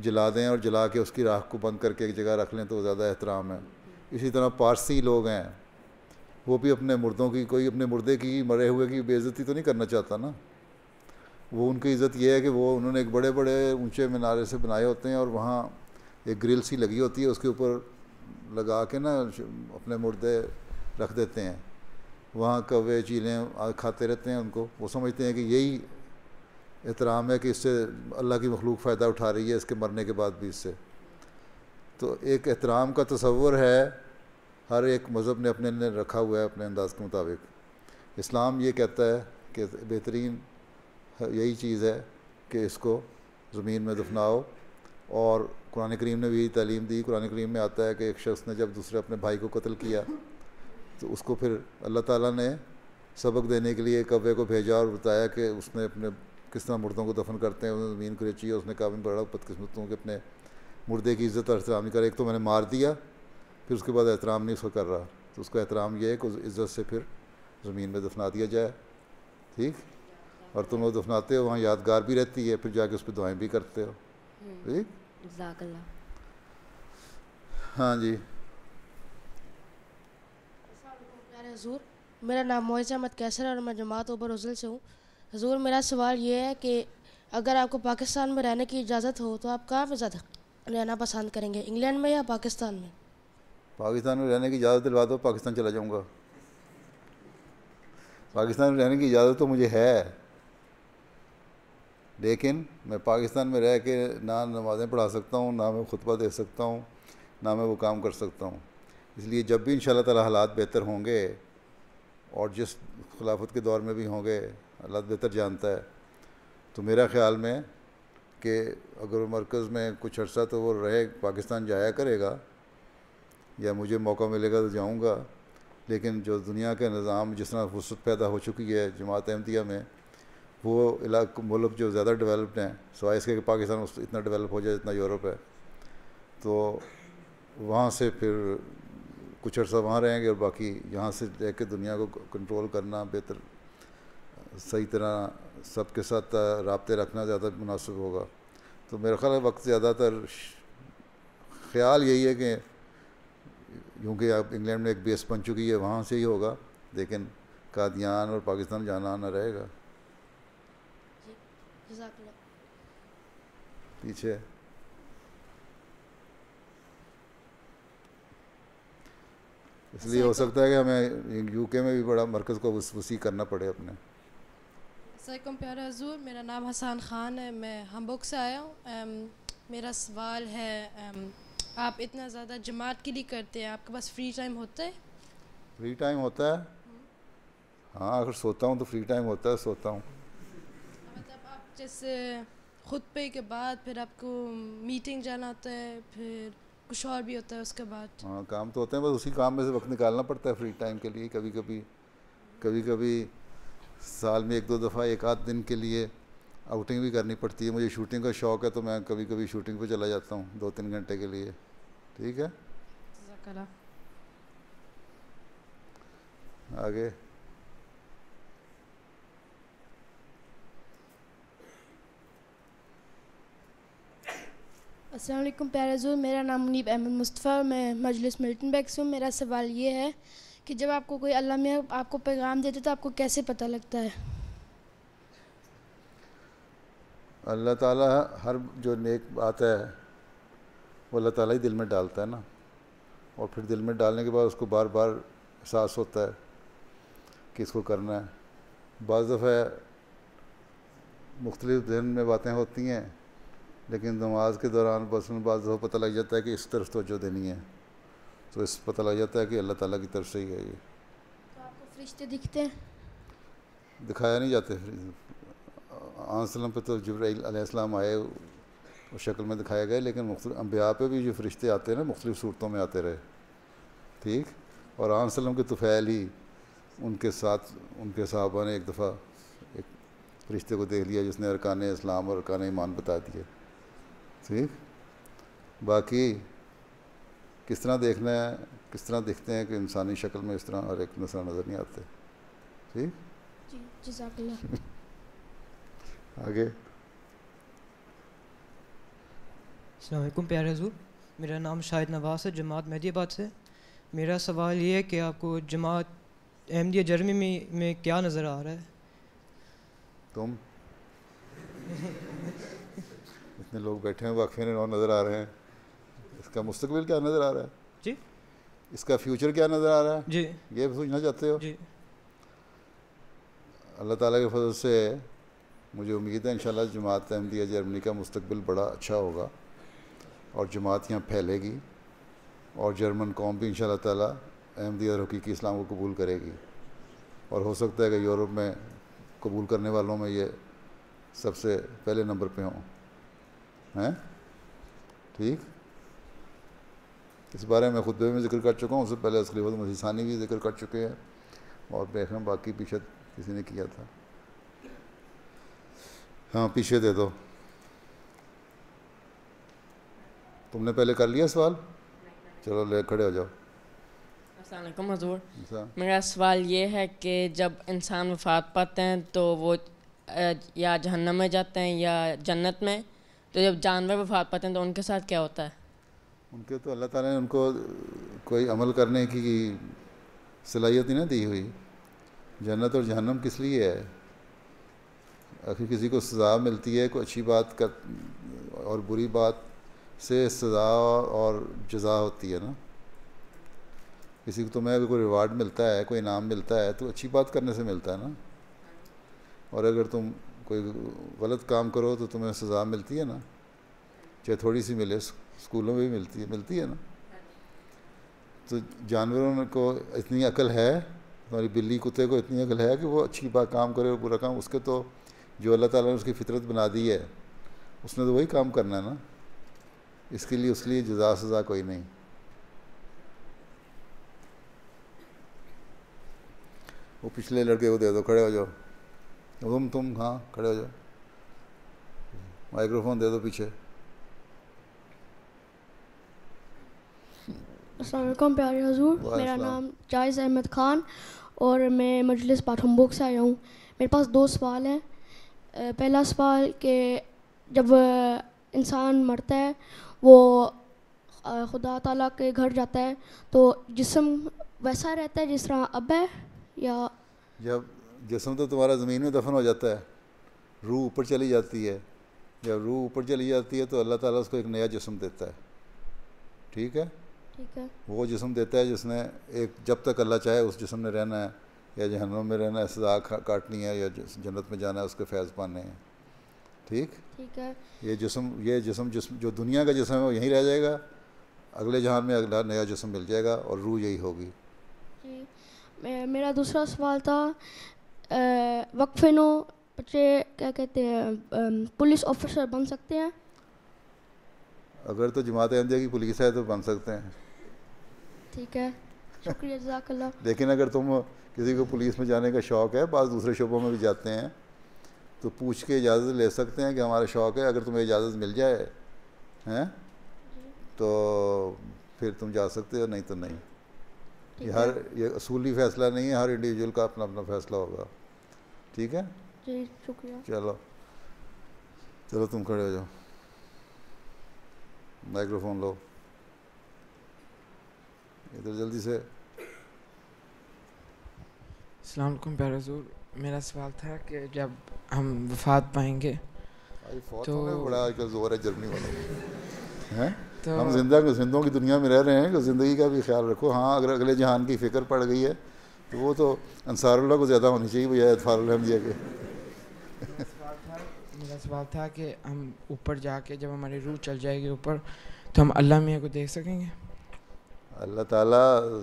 जला दें और जला के उसकी राख को बंद करके एक जगह रख लें तो ज़्यादा एहतराम है इसी तरह पारसी लोग हैं वो भी अपने मुर्दों की कोई अपने मुर्दे की मरे हुए की बेइज्जती तो नहीं करना चाहता ना वो उनकी इज़्ज़त ये है कि वो उन्होंने एक बड़े बड़े ऊंचे मीनारे से बनाए होते हैं और वहाँ एक ग्रिल सी लगी होती है उसके ऊपर लगा के ना अपने मुर्दे रख देते हैं वहाँ कवे चीलें खाते रहते हैं उनको वो समझते हैं कि यही एहतराम है कि इससे अल्लाह की मखलूक फ़ायदा उठा रही है इसके मरने के बाद भी इससे तो एक एहतराम का तस्वुर है हर एक मज़हब ने अपने ने रखा हुआ है अपने अंदाज के मुताबिक इस्लाम ये कहता है कि बेहतरीन यही चीज़ है कि इसको ज़मीन में दफनाओ और कुरान करीम ने भी यही तालीम दी कुरान करीम में आता है कि एक शख्स ने जब दूसरे अपने भाई को कत्ल किया तो उसको फिर अल्लाह ताला ने सबक देने के लिए कव्वे को भेजा और बताया कि उसने अपने किस तरह मुर्दों को दफन करते हैं उसने ज़मीन खरीची है उसने कहा मैं बड़ा बदकस्मत हूँ कि अपने मुर्दे की इज़्ज़त और एहतराम नहीं कर एक तो मैंने मार दिया फिर उसके बाद एहतराम नहीं उसका कर रहा तो उसका एहतराम यह है कि इज़्ज़त से फिर ज़मीन में दफना दिया जाए ठीक और तुम लोग दफनाते हो वहाँ यादगार भी रहती है फिर जाके उस पर दुआएं भी करते हो ठीक हम्म। हाँ जी हजूर मेरा नाम मोइज़ अहमद कैसर है और मैं जमात ओबर उजल से हूँ हजूर मेरा सवाल ये है कि अगर आपको पाकिस्तान में रहने की इजाज़त हो तो आप कहाँ पर ज़्यादा रहना पसंद करेंगे इंग्लैंड में या पाकिस्तान में पाकिस्तान में रहने की इजाज़त दिलवा दो पाकिस्तान चला जाऊँगा पाकिस्तान में रहने की इजाज़त तो मुझे है लेकिन मैं पाकिस्तान में रह के ना नमाज़ें पढ़ा सकता हूँ ना मैं खुतबा दे सकता हूँ ना मैं वो काम कर सकता हूँ इसलिए जब भी इन तला हालात बेहतर होंगे और जिस खिलाफत के दौर में भी होंगे हालात बेहतर जानता है तो मेरा ख्याल में कि अगर मरकज़ में कुछ अर्सा तो वो रहे पाकिस्तान जाया करेगा या मुझे मौका मिलेगा तो जाऊँगा लेकिन जो दुनिया का निज़ाम जिस तरह फुसत पैदा हो चुकी है जमात अहमदिया में वो इलाक मुल्क जो ज़्यादा डेवलप्ड हैं सवा इसके कि पाकिस्तान उस इतना डेवलप हो जाए जितना यूरोप है तो वहाँ से फिर कुछ अर्सा वहाँ रहेंगे और बाकी यहाँ से के दुनिया को कंट्रोल करना बेहतर सही तरह सबके साथ रबते रखना ज़्यादा मुनासिब होगा तो मेरा ख्याल वक्त ज़्यादातर ख्याल यही है कि क्योंकि अब इंग्लैंड में एक बेस बन चुकी है वहाँ से ही होगा लेकिन कादियान और पाकिस्तान जाना आना रहेगा पीछे इसलिए हो सकता है कि हमें यूके में भी बड़ा मरकज़ को वसी करना पड़े अपने सैकम प्यारा हजूर मेरा नाम हसन ख़ान है मैं हमबुक से आया हूँ मेरा सवाल है एम, आप इतना ज़्यादा जमात के लिए करते हैं आपके पास फ्री टाइम होता है फ्री टाइम होता है हाँ अगर सोता हूँ तो फ्री टाइम होता है सोता हूँ जैसे खुद पे के बाद फिर आपको मीटिंग जाना होता है फिर कुछ और भी होता है उसके बाद हाँ काम तो होते हैं बस उसी काम में से वक्त निकालना पड़ता है फ्री टाइम के लिए कभी कभी कभी कभी साल में एक दो दफ़ा एक आध दिन के लिए आउटिंग भी करनी पड़ती है मुझे शूटिंग का शौक़ है तो मैं कभी कभी शूटिंग पे चला जाता हूँ दो तीन घंटे के लिए ठीक है आगे असलम पैराजूर मेरा नाम मुनीब अहमद मुस्तफ़ा मैं मजलिस मिल्टन बैग से हूँ मेरा सवाल ये है कि जब आपको कोई अल्लाह में आपको पैगाम देते तो आपको कैसे पता लगता है अल्लाह ताला हर जो नेक बात है वो अल्लाह ताला ही दिल में डालता है ना और फिर दिल में डालने के बाद उसको बार बार एहसास होता है कि इसको करना है बज़ दफ़ा मुख्तलिफ़ जहन में बातें होती हैं लेकिन नमाज़ के दौरान बसन बाज़ पता लग जाता है कि इस तरफ तोजो देनी है तो इस पता लग जाता है कि अल्लाह ताला की तरफ से ही है ये तो आपको फरिश्ते दिखते हैं दिखाया नहीं जाते आसलम पे तो जब्राम आए उस शक्ल में दिखाए गए लेकिन अम्बिया पे भी जो फरिश्ते आते हैं ना मुख्तलि सूरतों में आते रहे ठीक और आसलम के तुफैल ही उनके साथ उनके साहबा ने एक दफ़ा एक फरिश्ते को देख लिया जिसने अरकान इस्लाम और अरकान ईमान बता दिए ठीक बाकी किस तरह देखना है किस तरह दिखते हैं कि इंसानी शक्ल में इस तरह और एक नजर नज़र नहीं आते ठीक आगे अलकुम प्यारे हजूर मेरा नाम शाहिद नवाज है जमात मेहदीबाद से मेरा सवाल ये है कि आपको जमात अहमदिया जर्मी में क्या नज़र आ रहा है तुम जितने लोग बैठे हैं वाकफे और नज़र आ रहे हैं इसका मुस्तबिल क्या नज़र आ रहा है जी इसका फ्यूचर क्या नज़र आ रहा है जी ये सोचना चाहते हो जी अल्लाह ताला के फजल से मुझे उम्मीद है इंशाल्लाह जमात अहमदिया जर्मनी का मुस्तबिल बड़ा अच्छा होगा और जमात यहाँ फैलेगी और जर्मन कौम भी इन शाह अहमदिया अहमदिया हकीकी इस्लाम को कबूल करेगी और हो सकता है कि यूरोप में कबूल करने वालों में ये सबसे पहले नंबर पे हों हैं ठीक इस बारे में खुतबे में जिक्र कर चुका हूँ उससे पहले असली बाद मसीसानी भी जिक्र कर चुके हैं और बेखम बाकी पीछे किसी ने किया था हाँ पीछे दे दो तुमने पहले कर लिया सवाल चलो ले खड़े हो जाओ हजूर हाँ। मेरा सवाल ये है कि जब इंसान वफात पाते हैं तो वो या जहन्नम में जाते हैं या जन्नत में तो जब जानवर वफात पाते हैं तो उनके साथ क्या होता है उनके तो अल्लाह ताला ने उनको कोई अमल करने की सलाहियत ही ना दी हुई जन्नत और जहन्नम किस लिए है आखिर किसी को सज़ा मिलती है कोई अच्छी बात कर और बुरी बात से सज़ा और जजा होती है ना किसी को तुम्हें तो अगर कोई रिवार्ड मिलता है कोई इनाम मिलता है तो अच्छी बात करने से मिलता है ना और अगर तुम कोई गलत काम करो तो तुम्हें सज़ा मिलती है ना चाहे थोड़ी सी मिले स्कूलों में भी मिलती है मिलती है ना तो जानवरों को इतनी अकल है हमारी बिल्ली कुत्ते को इतनी अकल है कि वो अच्छी बात काम करे और बुरा काम उसके तो जो अल्लाह ताला ने उसकी फितरत बना दी है उसने तो वही काम करना है ना इसके लिए उसके लिए जजा सज़ा कोई नहीं वो पिछले लड़के को दे दो खड़े हो जाओ तुम तुम हाँ खड़े हो जाओ माइक्रोफोन दे दो पीछे असलम प्यारे हजूर मेरा नाम जायज़ अहमद खान और मैं मजलिस बुक से आया हूँ मेरे पास दो सवाल हैं पहला सवाल कि जब इंसान मरता है वो खुदा ताला के घर जाता है तो जिसम वैसा रहता है जिस तरह अब है या जब जिसम तो तुम्हारा ज़मीन में दफन हो जाता है रूह ऊपर चली जाती है जब रूह ऊपर चली जाती है तो अल्लाह ताला उसको एक नया जिसम देता है ठीक है ठीक है वो जिसम देता है जिसने एक जब तक अल्लाह चाहे उस जिसम में रहना है या जहनों में रहना है सजा काटनी है या जन्नत में जाना है उसके फैज़ पाने हैं ठीक ठीक है ये जिसम ये जिसम जिसम जो दुनिया का जिसम है वो यहीं रह जाएगा अगले जहान में अगला नया जिसम मिल जाएगा और रूह यही होगी मेरा दूसरा सवाल था वक्फिनों बच्चे क्या कहते हैं पुलिस ऑफिसर बन सकते हैं अगर तो जमात अहमदिया की पुलिस है तो बन सकते हैं ठीक है शुक्रिया जजाकल्ला लेकिन अगर तुम किसी को पुलिस में जाने का शौक़ है बाद दूसरे शोबों में भी जाते हैं तो पूछ के इजाज़त ले सकते हैं कि हमारा शौक़ है अगर तुम्हें इजाज़त मिल जाए हैं तो फिर तुम जा सकते हो नहीं तो नहीं ये हर ये असूली फैसला नहीं है हर इंडिविजुअल का अपना अपना फैसला होगा ठीक है जी शुक्रिया चलो चलो तुम खड़े हो जाओ माइक्रोफोन लो इधर जल्दी से अलकुम प्यारजूर मेरा सवाल था कि जब हम वफात पाएंगे तो बड़ा आजकल जोर है जर्मनी वालों हैं तो हम जिंदा जिंदों की दुनिया में रह रहे हैं तो ज़िंदगी का भी ख्याल रखो हाँ अगर अगले जहान की फ़िक्र पड़ गई है तो वो तो अंसारुल्ला को ज़्यादा होनी चाहिए भैया अतफारहमदिया के मेरा सवाल था कि हम ऊपर जाके जब हमारी रूह चल जाएगी ऊपर तो हम अल्लाह मियाँ को देख सकेंगे अल्लाह ताला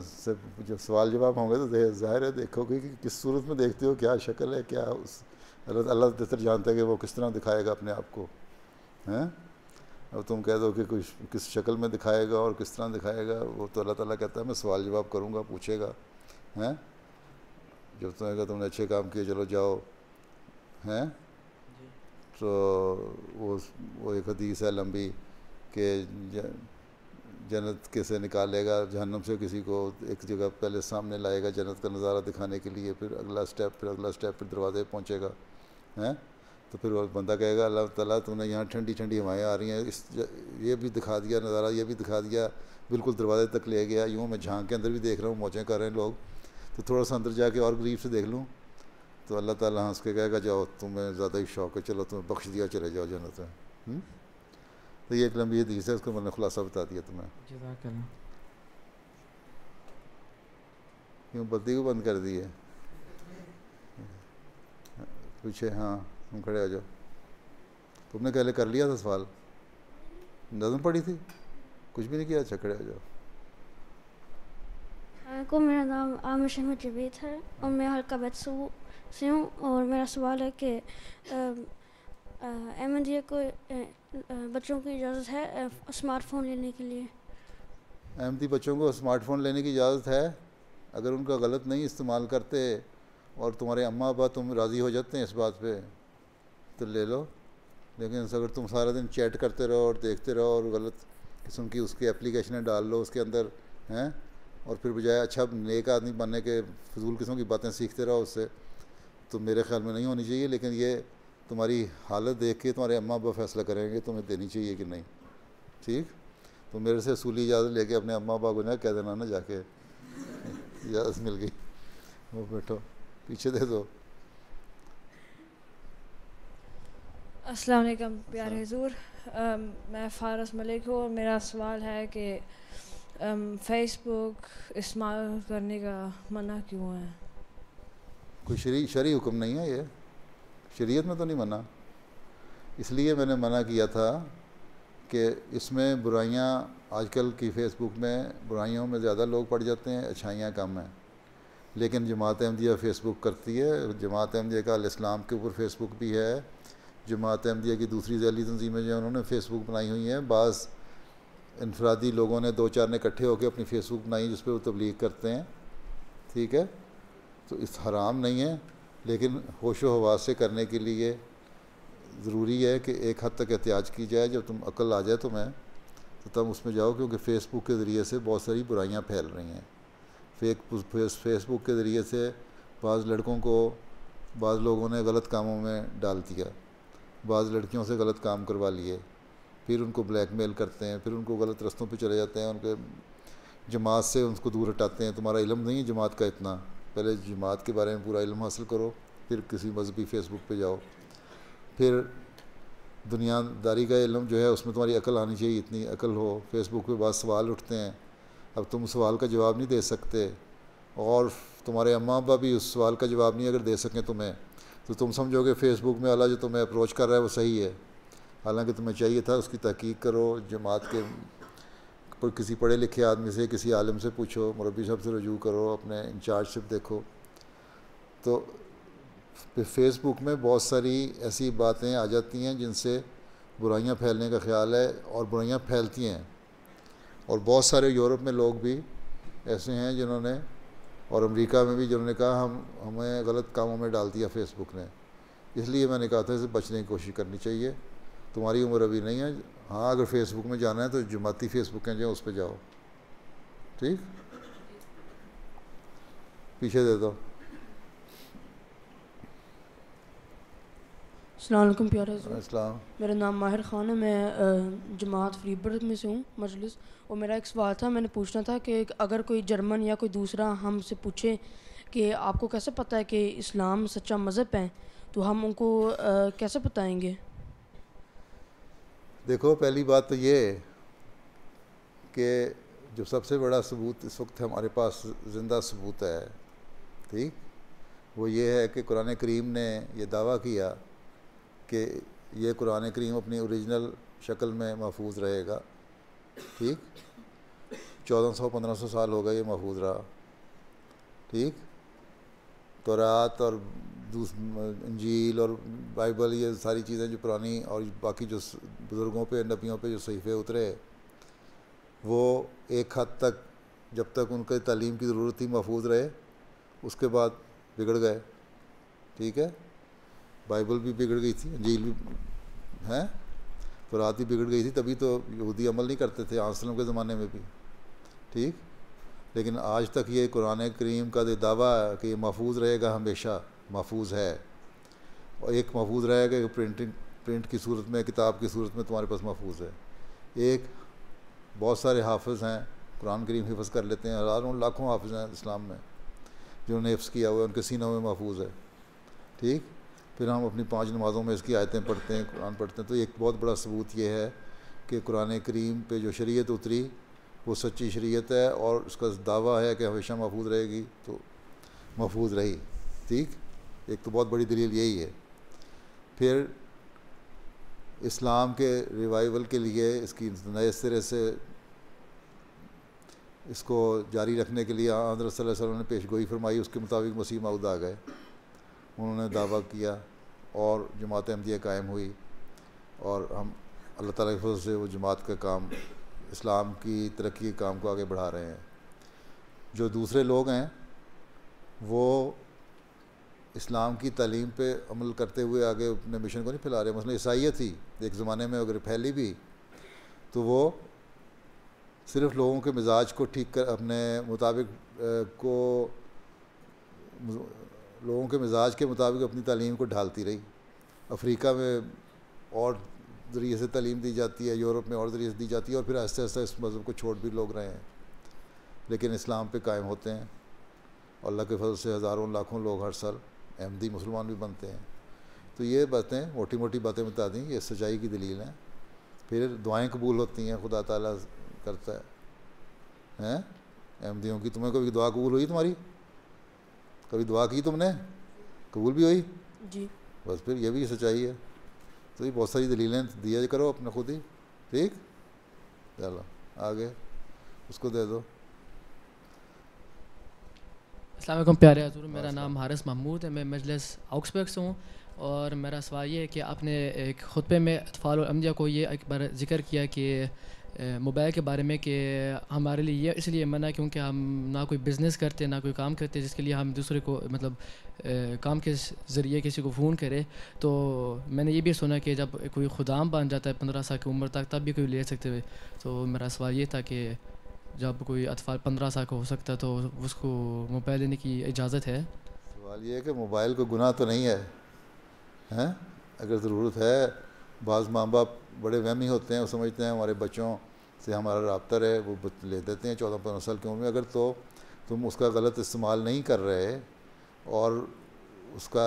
से जब सवाल जवाब होंगे तो जाहिर है देखोगे कि किस सूरत में देखते हो क्या शक्ल है क्या उस अल्लाह अल्लाह जानते हैं कि वो किस तरह दिखाएगा अपने आप को हैं अब तुम कह दो कि कुछ किस शक्ल में दिखाएगा और किस तरह दिखाएगा वो तो अल्लाह ताला कहता है मैं सवाल जवाब करूँगा पूछेगा हैं जब तुम्हें तुमने अच्छे काम किए चलो जाओ हैं तो वो वो एक हदीस है लंबी कि जन्नत कैसे निकालेगा जहन्नम से किसी को एक जगह पहले सामने लाएगा जन्नत का नज़ारा दिखाने के लिए फिर अगला स्टेप फिर अगला स्टेप फिर दरवाजे पहुँचेगा हैं तो फिर बंदा कहेगा अल्लाह ताला तुमने यहाँ ठंडी ठंडी हवाएं आ रही हैं इस ये भी दिखा दिया नज़ारा ये भी दिखा दिया बिल्कुल दरवाजे तक ले गया यूँ मैं झांक के अंदर भी देख रहा हूँ मौजें कर रहे हैं लोग तो थोड़ा सा अंदर जाके और गरीब से देख लूँ तो अल्लाह ताला हंस के कहेगा जाओ तुम्हें ज़्यादा ही शौक है चलो तुम्हें बख्श दिया चले जाओ जन्नत में तो ये एक लंबी हदीस है उसको मैंने खुलासा बता दिया तुम्हें क्यों बत्ती को बंद कर दी है पूछे हाँ तुम खड़े आ जाओ तुमने पहले कर लिया था सवाल नजम पढ़ी थी कुछ भी नहीं किया अच्छा खड़े आ जाओ को मेरा नाम आमिर अहमद जवेद है और मैं हल्का बैत से हूँ और मेरा सवाल है कि एम एन को बच्चों की इजाज़त है स्मार्टफोन लेने के लिए अहमदी बच्चों को स्मार्टफोन लेने की इजाज़त है अगर उनका गलत नहीं इस्तेमाल करते और तुम्हारे अम्मा अबा तुम राज़ी हो जाते हैं इस बात पे तो ले लो लेकिन अगर तुम सारा दिन चैट करते रहो और देखते रहो और गलत किस्म की उसकी एप्लीकेशन डाल लो उसके अंदर हैं और फिर बजाय अच्छा नेक आदमी बनने के फजूल किस्म की बातें सीखते रहो उससे तो मेरे ख्याल में नहीं होनी चाहिए लेकिन ये तुम्हारी हालत देख के तुम्हारे अम्मा अबा फैसला करेंगे तुम्हें देनी चाहिए कि नहीं ठीक तो मेरे से असूली इजाज़त लेके अपने अम्मा अबा को ना कह देना ना जाके इजाज़त मिल गई वो बैठो पीछे दे दो अस्सलाम वालेकुम प्यार हजूर मैं फारस मलिक हूँ मेरा सवाल है कि फेसबुक इस्तेमाल करने का मना क्यों है कोई शरी शरी हुक्म नहीं है ये शरीयत में तो नहीं मना इसलिए मैंने मना किया था कि इसमें बुराइयाँ आजकल की फ़ेसबुक में बुराइयों में ज़्यादा लोग पड़ जाते हैं अच्छाइयाँ कम हैं लेकिन जमात अहमदिया फ़ेसबुक करती है जमात अहमदिया का इस्लाम के ऊपर फ़ेसबुक भी है जमात अहमदिया की दूसरी जैली तनजीमें जो उन्होंने फ़ेसबुक बनाई हुई हैं बास इनफरादी लोगों ने दो चार ने इकट्ठे होकर अपनी फ़ेसबुक बनाई जिस पर वो तबलीग करते हैं ठीक है तो इस हराम नहीं है लेकिन होश व हवास से करने के लिए ज़रूरी है कि एक हद तक एहतियात की जाए जब तुम अकल आ जाए तुम्हें तो तब उसमें जाओ क्योंकि फ़ेसबुक के ज़रिए से बहुत सारी बुराइयाँ फैल रही हैं फेक फेसबुक के ज़रिए से बाज़ लड़कों को बाज़ लोगों ने गलत कामों में डाल दिया बाज़ लड़कियों से गलत काम करवा लिए फिर उनको ब्लैकमेल करते हैं फिर उनको गलत रस्तों पे चले जाते हैं उनके जमात से उनको दूर हटाते हैं तुम्हारा इलम नहीं है जमात का इतना पहले जमात के बारे में पूरा इलम हासिल करो फिर किसी मजहबी फेसबुक पर जाओ फिर दुनियादारी का इलम जो है उसमें तुम्हारी अकल आनी चाहिए इतनी अकल हो फेसबुक पर बाद सवाल उठते हैं अब तुम सवाल का जवाब नहीं दे सकते और तुम्हारे अम्मा अबा भी उस सवाल का जवाब नहीं अगर दे सकें तुम्हें तो तुम समझोगे फेसबुक में अला जो तुम्हें अप्रोच कर रहा है वो सही है हालांकि तुम्हें चाहिए था उसकी तहकीक करो जमात के पर किसी पढ़े लिखे आदमी से किसी आलम से पूछो मुरबी साहब से रजू करो अपने इंचार्ज से देखो तो फेसबुक में बहुत सारी ऐसी बातें आ जाती हैं जिनसे बुराइयां फैलने का ख्याल है और बुराइयां फैलती हैं और बहुत सारे यूरोप में लोग भी ऐसे हैं जिन्होंने और अमेरिका में भी जिन्होंने कहा हम हमें गलत कामों में डाल दिया फेसबुक ने इसलिए मैंने कहा था इसे बचने की कोशिश करनी चाहिए तुम्हारी उम्र अभी नहीं है हाँ अगर फेसबुक में जाना है तो जमाती फेसबुक हैं जो उस पर जाओ ठीक पीछे दे दो अल्लाम प्यार मेरा नाम माहिर ख़ान है मैं जमात फरीबर में से हूँ मजलिस और मेरा एक सवाल था मैंने पूछना था कि अगर कोई जर्मन या कोई दूसरा हमसे पूछे कि आपको कैसे पता है कि इस्लाम सच्चा मज़हब है तो हम उनको कैसे बताएंगे देखो पहली बात तो ये कि जो सबसे बड़ा सबूत इस वक्त हमारे पास ज़िंदा सबूत है ठीक वो ये है कि कुरान करीम ने यह दावा किया कि ये कुरान करीम अपनी औरिजिनल शक्ल में महफूज रहेगा ठीक चौदह सौ पंद्रह सौ साल हो गए ये महफूज रहा ठीक तो रात और अंजील और बाइबल ये सारी चीज़ें जो पुरानी और बाकी जो बुज़ुर्गों पे नबियों पे जो सहीफ़े उतरे वो एक हद तक जब तक उनके तलीम की ज़रूरत थी महफूज रहे उसके बाद बिगड़ गए ठीक है बाइबल भी बिगड़ गई थी अंजील भी हैं तो रात ही बिगड़ गई थी तभी तो यहूदी अमल नहीं करते थे आसलम के ज़माने में भी ठीक लेकिन आज तक ये कुरान करीम का दावा है कि ये महफूज रहेगा हमेशा महफूज है और एक महफूज रहेगा कि प्रिंटिंग प्रिंट की सूरत में किताब की सूरत में तुम्हारे पास महफूज है एक बहुत सारे हाफज हैं कुरान करीम हिफज कर लेते हैं हज़ारों लाखों हाफज हैं इस्लाम में जिन्होंने हिफ्ज़ किया हुआ है उनके सीनों में महफूज है ठीक फिर हम अपनी पांच नमाज़ों में इसकी आयतें पढ़ते हैं कुरान पढ़ते हैं तो एक बहुत बड़ा सबूत ये है कि कुरान करीम पे जो शरीयत उतरी वो सच्ची शरीयत है और उसका दावा है कि हमेशा महफूज रहेगी तो महफूज रही ठीक एक तो बहुत बड़ी दलील यही है फिर इस्लाम के रिवाइवल के लिए इसकी नए सिरे से इसको जारी रखने के लिए अलैहि वसल्लम ने पेशगोई फरमाई उसके मुताबिक मसीह मऊद आ गए उन्होंने दावा किया और जमात अहमदिया कायम हुई और हम अल्लाह ताला के फजल से वो जमात का काम इस्लाम की तरक्की के काम को आगे बढ़ा रहे हैं जो दूसरे लोग हैं वो इस्लाम की तालीम पे अमल करते हुए आगे अपने मिशन को नहीं फैला रहे मसलन ईसाइत ही एक ज़माने में अगर फैली भी तो वो सिर्फ लोगों के मिजाज को ठीक कर अपने मुताबिक को लोगों के मिजाज के मुताबिक अपनी तालीम को ढालती रही अफ्रीका में और ज़रिए से तालीम दी जाती है यूरोप में और ज़रिए से दी जाती है और फिर आहिस्ता आहिस्ता इस मज़हब को छोड़ भी लोग रहे हैं लेकिन इस्लाम पे कायम होते हैं और अल्लाह के फजल से हज़ारों लाखों लोग हर साल अहमदी मुसलमान भी बनते हैं तो ये बातें मोटी मोटी बातें बता दी ये सच्चाई की दलील हैं फिर दुआएँ कबूल होती हैं खुदा ताला करता है हैं अहमदियों की तुम्हें कभी दुआ कबूल हुई तुम्हारी कभी दुआ की तुमने कबूल भी हुई जी बस फिर ये भी सच्चाई है तो ये बहुत सारी दलीलें दिया करो अपने खुद ही ठीक चलो आगे उसको दे दो अल्लाम प्यारे हजूर मेरा नाम हारिस महमूद है मैं मजलिस आउक्सबर्ग से हूँ और मेरा सवाल ये है कि आपने एक खुतबे में अतफ़ाल अमदिया को ये एक बार जिक्र किया कि मोबाइल के बारे में कि हमारे लिए ये इसलिए मना क्योंकि हम ना कोई बिज़नेस करते ना कोई काम करते जिसके लिए हम दूसरे को मतलब काम के ज़रिए किसी को फ़ोन करें तो मैंने ये भी सुना कि जब कोई खुदाम बन जाता है पंद्रह साल की उम्र तक तब भी कोई ले सकते हुए तो मेरा सवाल ये था कि जब कोई अतफाल पंद्रह साल का हो सकता है तो उसको मोबाइल लेने की इजाज़त है सवाल ये है कि मोबाइल को गुनाह तो नहीं है है? अगर ज़रूरत है बाज़ माँ बाप बड़े वहमी होते हैं वो समझते हैं हमारे बच्चों से हमारा रबता है वो ले देते हैं चौदह पंद्रह साल की उम्र में अगर तो तुम उसका गलत इस्तेमाल नहीं कर रहे और उसका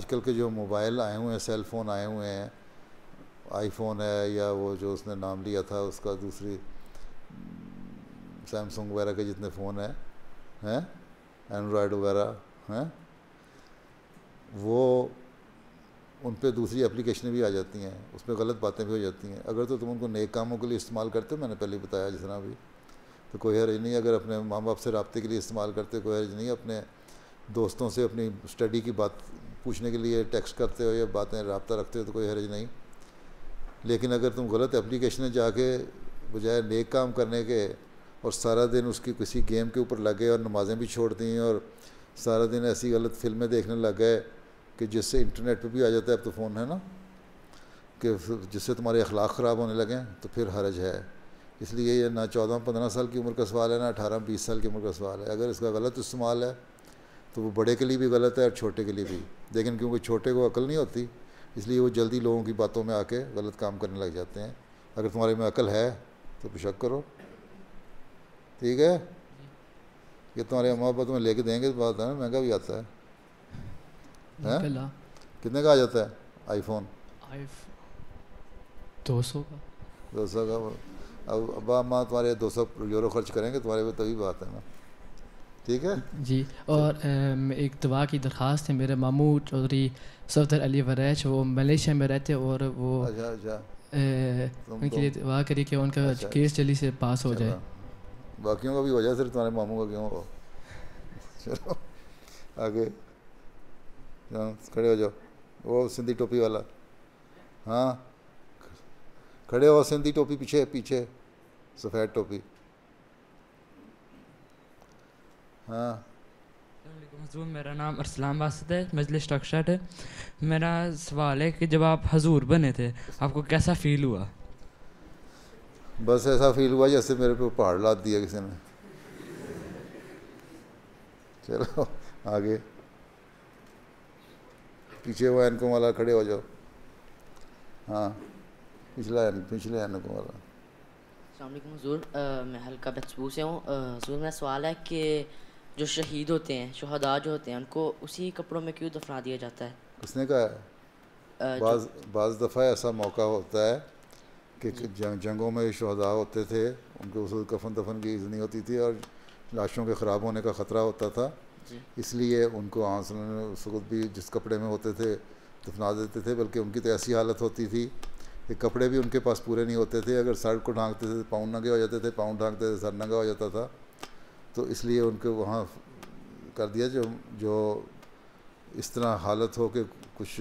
आजकल के जो मोबाइल आए हुए हैं सेल फ़ोन आए हुए हैं आईफोन है या वो जो उसने नाम लिया था उसका दूसरी सैमसंग वगैरह के जितने फ़ोन हैं हैं एंड्रॉयड वगैरह हैं वो उन पर दूसरी एप्लीकेशन भी आ जाती हैं उसमें गलत बातें भी हो जाती हैं अगर तो तुम उनको नए कामों के लिए इस्तेमाल करते हो मैंने पहले बताया जिस तरह अभी तो कोई हर्ज नहीं अगर अपने माँ बाप से रबते के लिए इस्तेमाल करते कोई हर्ज नहीं अपने दोस्तों से अपनी स्टडी की बात पूछने के लिए टेक्स्ट करते हो या बातें रबता रखते हो तो कोई हर्ज नहीं लेकिन अगर तुम गलत एप्लीकेशन में जाके बजाय नेक काम करने के और सारा दिन उसकी किसी गेम के ऊपर लगे और नमाज़ें भी छोड़ दी और सारा दिन ऐसी गलत फिल्में देखने लग गए कि जिससे इंटरनेट पे भी आ जाता है अब तो फ़ोन है ना कि जिससे तुम्हारे अखलाक ख़राब होने लगें तो फिर हरज है इसलिए ये ना चौदह पंद्रह साल की उम्र का सवाल है ना अठारह बीस साल की उम्र का सवाल है अगर इसका गलत इस्तेमाल है तो वो बड़े के लिए भी गलत है और छोटे के लिए भी लेकिन क्योंकि छोटे को अकल नहीं होती इसलिए वो जल्दी लोगों की बातों में आके गलत काम करने लग जाते हैं अगर तुम्हारे में अकल है तो बेशक करो ठीक है ये तुम्हारे अम्मा पापा तुम्हें लेके देंगे तो बात है ना महंगा भी आता है है कितने का आ जाता है आईफोन दो सौ का दो सौ का अब अब अम्मा तुम्हारे दो सौ यूरो खर्च करेंगे तुम्हारे पे तभी बात है ना ठीक है जी और एक दवा की दरख्वास्त है मेरे मामू चौधरी सफदर अली वरैच वो मलेशिया में रहते और वो अच्छा अच्छा उनके तो लिए दवा करी कि उनका अच्छा, केस जल्दी से पास हो जाए बाकियों का भी वजह सिर्फ तुम्हारे मामू का क्यों हो चलो आगे हाँ, खड़े हो जाओ वो सिंधी टोपी वाला हाँ खड़े हो सिंधी टोपी पीछे पीछे सफ़ेद टोपी हाँ हजूर मेरा नाम अरसलाम वासद है मजलिस टकशट है मेरा सवाल है कि जब आप हजूर बने थे आपको कैसा फील हुआ बस ऐसा फील हुआ जैसे मेरे पे पहाड़ लाद दिया किसी ने चलो आगे पीछे हुआ एनको वाला खड़े हो जाओ हाँ पिछला पिछले एनको वाला हजूर मैं हल्का बदसबू से हूँ हजूर मेरा सवाल है कि जो शहीद होते हैं शहदा जो होते हैं उनको उसी कपड़ों में क्यों दफना दिया जाता है उसने कहा बाज दफ़ा ऐसा मौका होता है कि जंग, जंगों में शहदा होते थे उनको उस कफन दफन की नहीं होती थी और लाशों के ख़राब होने का ख़तरा होता था इसलिए उनको आंसू उस वक्त भी जिस कपड़े में होते थे दफना देते थे बल्कि उनकी तो ऐसी हालत होती थी कि कपड़े भी उनके पास पूरे नहीं होते थे अगर सर को ढांकते थे तो पाँव नंगे हो जाते थे पाँव ढांकते थे सर नंगा हो जाता था तो इसलिए उनको वहाँ कर दिया जो जो इस तरह हालत हो कि कुछ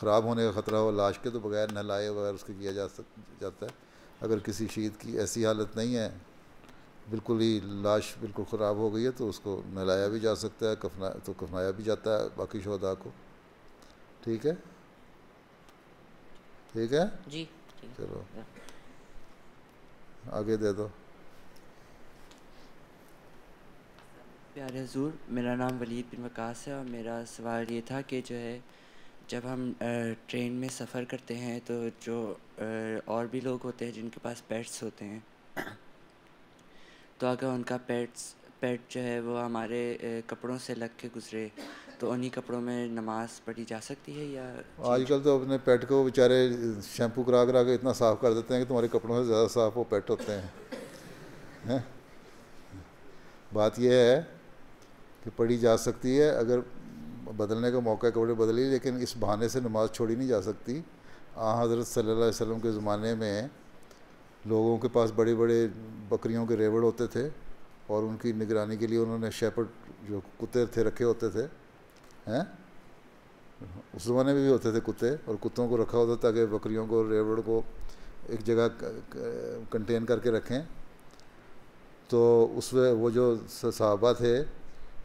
ख़राब होने का ख़तरा हो लाश के तो बगैर नहलाए बगैर उसके किया जा सक जाता है अगर किसी शहीद की ऐसी हालत नहीं है बिल्कुल ही लाश बिल्कुल ख़राब हो गई है तो उसको नहलाया भी जा सकता है कफना तो कफनाया भी जाता है बाकी शहदा को ठीक है ठीक है जी चलो आगे दे दो प्यारे हजूर मेरा नाम वलीद बिन वकास है और मेरा सवाल ये था कि जो है जब हम ट्रेन में सफ़र करते हैं तो जो और भी लोग होते हैं जिनके पास पेट्स होते हैं तो अगर उनका पेट्स पेट जो है वो हमारे कपड़ों से लग के गुजरे तो उन्हीं कपड़ों में नमाज पढ़ी जा सकती है या हाँ, आजकल तो अपने पेट को बेचारे शैम्पू करा करा के इतना साफ़ कर देते हैं कि तुम्हारे कपड़ों से ज़्यादा साफ़ वो पेट होते हैं है? बात यह है कि पढ़ी जा सकती है अगर बदलने का मौका कपड़े बदली लेकिन इस बहाने से नमाज छोड़ी नहीं जा सकती आ हज़रत सल्लल्लाहु अलैहि वसल्लम के ज़माने में लोगों के पास बड़े बड़े बकरियों के रेवड़ होते थे और उनकी निगरानी के लिए उन्होंने शेपर्ड जो कुत्ते थे रखे होते थे हैं उस ज़माने में भी होते थे कुत्ते और कुत्तों को रखा होता था ताकि बकरियों को रेवड़ को एक जगह कंटेन करके रखें तो उस वो जो सहाबा थे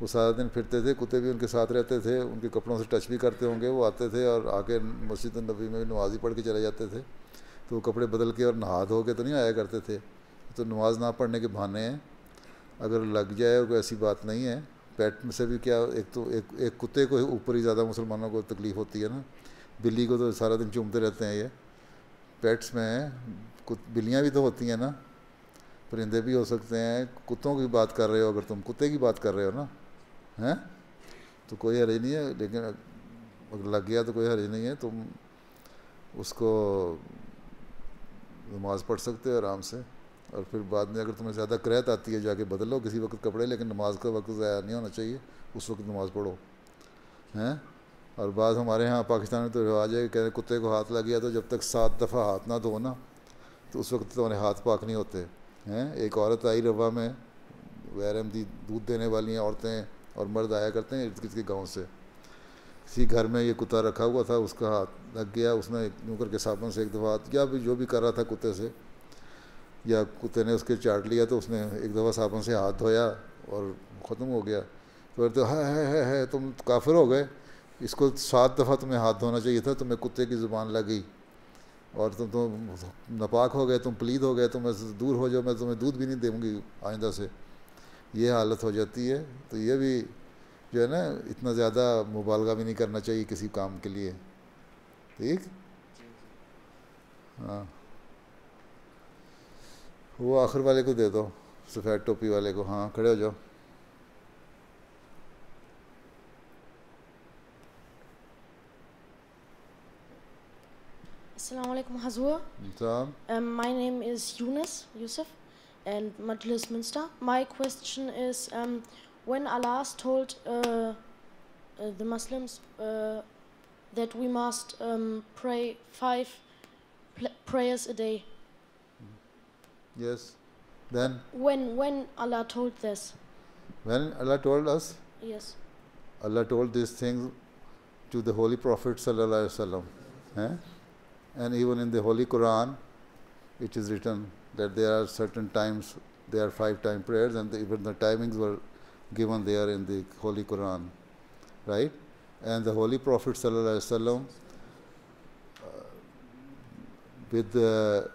वो सारा दिन फिरते थे कुत्ते भी उनके साथ रहते थे उनके कपड़ों से टच भी करते होंगे वो आते थे और आके मस्जिद नबी में भी नमाजी पढ़ के चले जाते थे तो कपड़े बदल के और नहा धो के तो नहीं आया करते थे तो नमाज़ ना पढ़ने के बहाने हैं अगर लग जाए और कोई ऐसी बात नहीं है पेट में से भी क्या एक तो एक एक कुत्ते को ऊपर ही ज़्यादा मुसलमानों को तकलीफ़ होती है ना बिल्ली को तो सारा दिन चूमते रहते हैं ये पेट्स में कुछ बिल्लियाँ भी तो होती हैं ना परिंदे भी हो सकते हैं कुत्तों की बात कर रहे हो अगर तुम कुत्ते की बात कर रहे हो ना हैं तो कोई हरज नहीं है लेकिन अगर लग गया तो कोई हरज नहीं है तुम उसको नमाज़ पढ़ सकते हो आराम से और फिर बाद में अगर तुम्हें ज़्यादा करैत आती है जाके बदल लो किसी वक्त कपड़े लेकिन नमाज का वक्त ज़ाया नहीं होना चाहिए उस वक्त नमाज़ पढ़ो हैं और बाद हमारे यहाँ पाकिस्तान में तो रिवाज है कह रहे कुत्ते को हाथ लग गया तो जब तक सात दफ़ा हाथ ना धो ना तो उस वक्त तुम्हारे हाथ पाक नहीं होते हैं एक औरत आई रवा में वैरमदी दूध देने वाली औरतें और मर्द आया करते हैं इर्द गिर्द के गाँव से किसी घर में ये कुत्ता रखा हुआ था उसका हाथ लग गया उसने नूकर के साबुन से एक दफ़ा हाथ या भी जो भी कर रहा था कुत्ते से या कुत्ते ने उसके चाट लिया तो उसने एक दफ़ा साबुन से हाथ धोया और ख़त्म हो गया तो बोलते है है है है तुम काफिर हो गए इसको सात दफ़ा तुम्हें हाथ धोना चाहिए था तुम्हें कुत्ते की ज़ुबान लगी और तुम तो नापाक हो गए तुम प्लीद हो गए तुम्हें दूर हो जाओ मैं तुम्हें दूध भी नहीं दूँगी आइंदा से ये हालत हो जाती है तो ये भी जो है ना इतना ज़्यादा मुबालगा भी नहीं करना चाहिए किसी काम के लिए ठीक हाँ वो आखिर वाले को दे दो सफ़ेद टोपी वाले को हाँ खड़े हो जाओ Assalamualaikum Hazur. Um, my name is Yunus Yusuf and Majlis Minister. My question is um, when Allah told uh, uh, the Muslims uh, that we must um, pray five prayers a day. Mm-hmm. Yes. Then? When when Allah told this? When Allah told us? Yes. Allah told these things to the Holy Prophet Sallallahu Alaihi Wasallam. Eh? And even in the Holy Quran, it is written that there are certain times, there are five time prayers and the, even the timings were given there in the Holy Quran, right? And the Holy Prophet وسلم, uh, with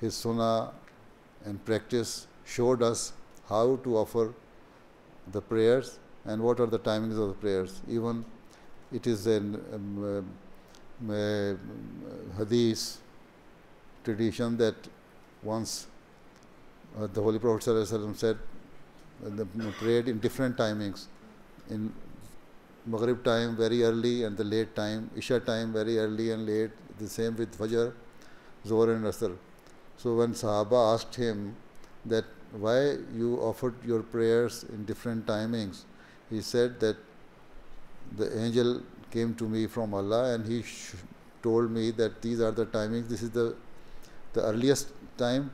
his sunnah and practice showed us how to offer the prayers and what are the timings of the prayers. Even it is um, um, a um, uh, hadith tradition that once uh, the Holy Prophet ﷺ said, the prayed in different timings. In Maghrib time very early and the late time, Isha time very early and late, the same with Fajr, Zohr and Asr. So when Sahaba asked him that why you offered your prayers in different timings, he said that the angel came to me from Allah and he told me that these are the timings, this is the, the earliest time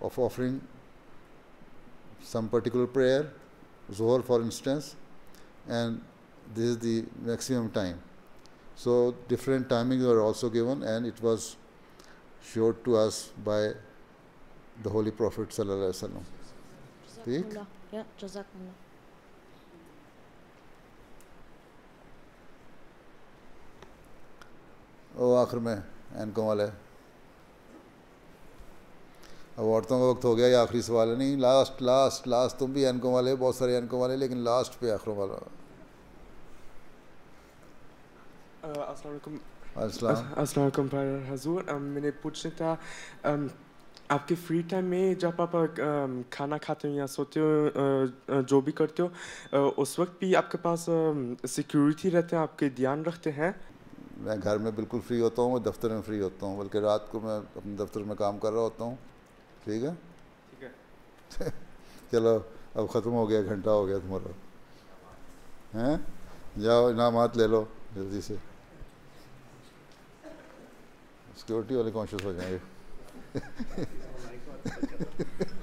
of offering some particular prayer, Zohar for instance, and this is the maximum time. So different timings were also given and it was showed to us by the Holy Prophet Sallallahu Alaihi Wasallam. ठीक या जजाकल्ला ओ में अब औरतों का वक्त हो गया ये आखिरी सवाल है नहीं लास्ट लास्ट लास्ट तुम भी एनकों वाले बहुत सारे एनकों वाले लेकिन लास्ट पे आखिरों वाला अस्सलाम हजूर मैंने पूछना था आपके फ्री टाइम में जब आप खाना खाते हो या सोते हो जो भी करते हो उस वक्त भी आपके पास सिक्योरिटी रहते हैं आपके ध्यान रखते हैं मैं घर में बिल्कुल फ्री होता हूँ दफ्तर में फ्री होता हूँ बल्कि रात को मैं अपने दफ्तर में काम कर रहा होता हूँ ठीक है ठीक है चलो अब ख़त्म हो गया घंटा हो गया तुम्हारा हैं जाओ इनामत ले लो जल्दी से सिक्योरिटी वाले कॉन्शियस हो जाएंगे oh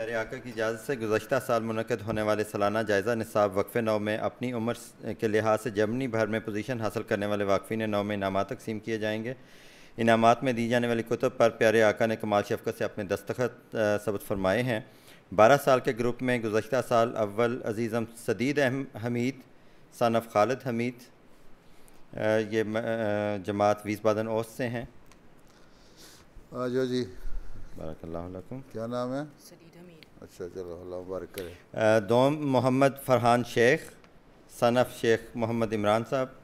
प्यारे आका की इजाज़त से गुजशत साल मनकद होने वाले सालाना जायज़ा निसाब वक्फे नौ में अपनी उम्र के लिहाज से जमनी भर में पोजीशन हासिल करने वाले वाकफिन नौ में इनाम तकसीम किए जाएंगे इनाम में दी जाने वाली कुतब पर प्यारे आका ने कमाल शफकत से अपने दस्तखत सबक फरमाए हैं बारह साल के ग्रुप में गुजशत साल अव्वल अजीज़म सदीद अहम हमीद सानफ खालद हमीद ये जमात वीसबादन ओस से हैं जी बरकल्ला क्या नाम है अच्छा चलो अल्लाह मुबारक करे दोम मोहम्मद फरहान शेख सनफ शेख मोहम्मद इमरान साहब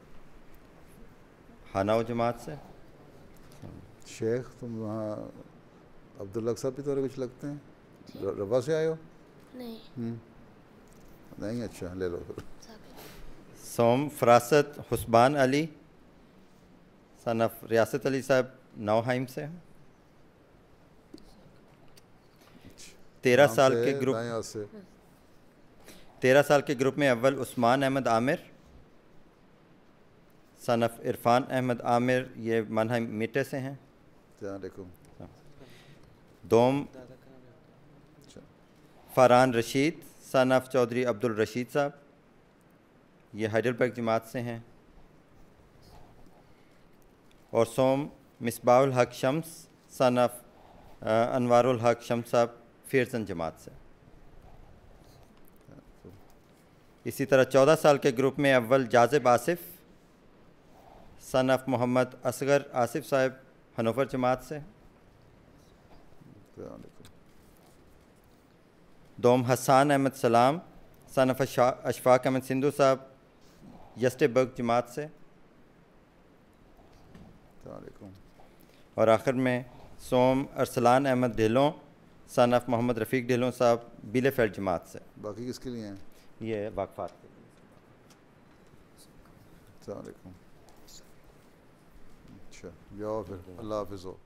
हाना जमात से शेख तुम वहाँ अब्दुल्ला साहब भी तुम्हारे कुछ लगते हैं रबा से आए हो नहीं हम्म। नहीं अच्छा ले लो सोम फरासत हुस्बान अली सनफ रियासत अली साहब नौहाइम से हैं तेरह साल के ग्रुप तेरह साल के ग्रुप में अव्वल उस्मान अहमद आमिर सनफ इरफान अहमद आमिर ये मन मीटे से हैं दोम फरहान रशीद सनफ चौधरी अब्दुल रशीद साहब ये हैडलबर्ग जमात से हैं और सोम मिसबाउल हक शम्स सनफ अनवारुल हक शम्स साहब फेरसन जमात से इसी तरह चौदह साल के ग्रुप में अव्वल जाजिब आसिफ सन ऑफ मोहम्मद असगर आसिफ साहब हनोफर जमात से दोम हसान अहमद सलाम सन ऑफ अशफाक अहमद सिंधु साहब यस्टेबर्ग जमात से और आखिर में सोम अरसलान अहमद ढिलों सन ऑफ मोहम्मद रफ़ीक ढिलों साहब फेल्ट जमात से बाकी किसके लिए हैं ये वाकफात के लिए अच्छा जाओ फिर अल्लाह हाफिज़ हो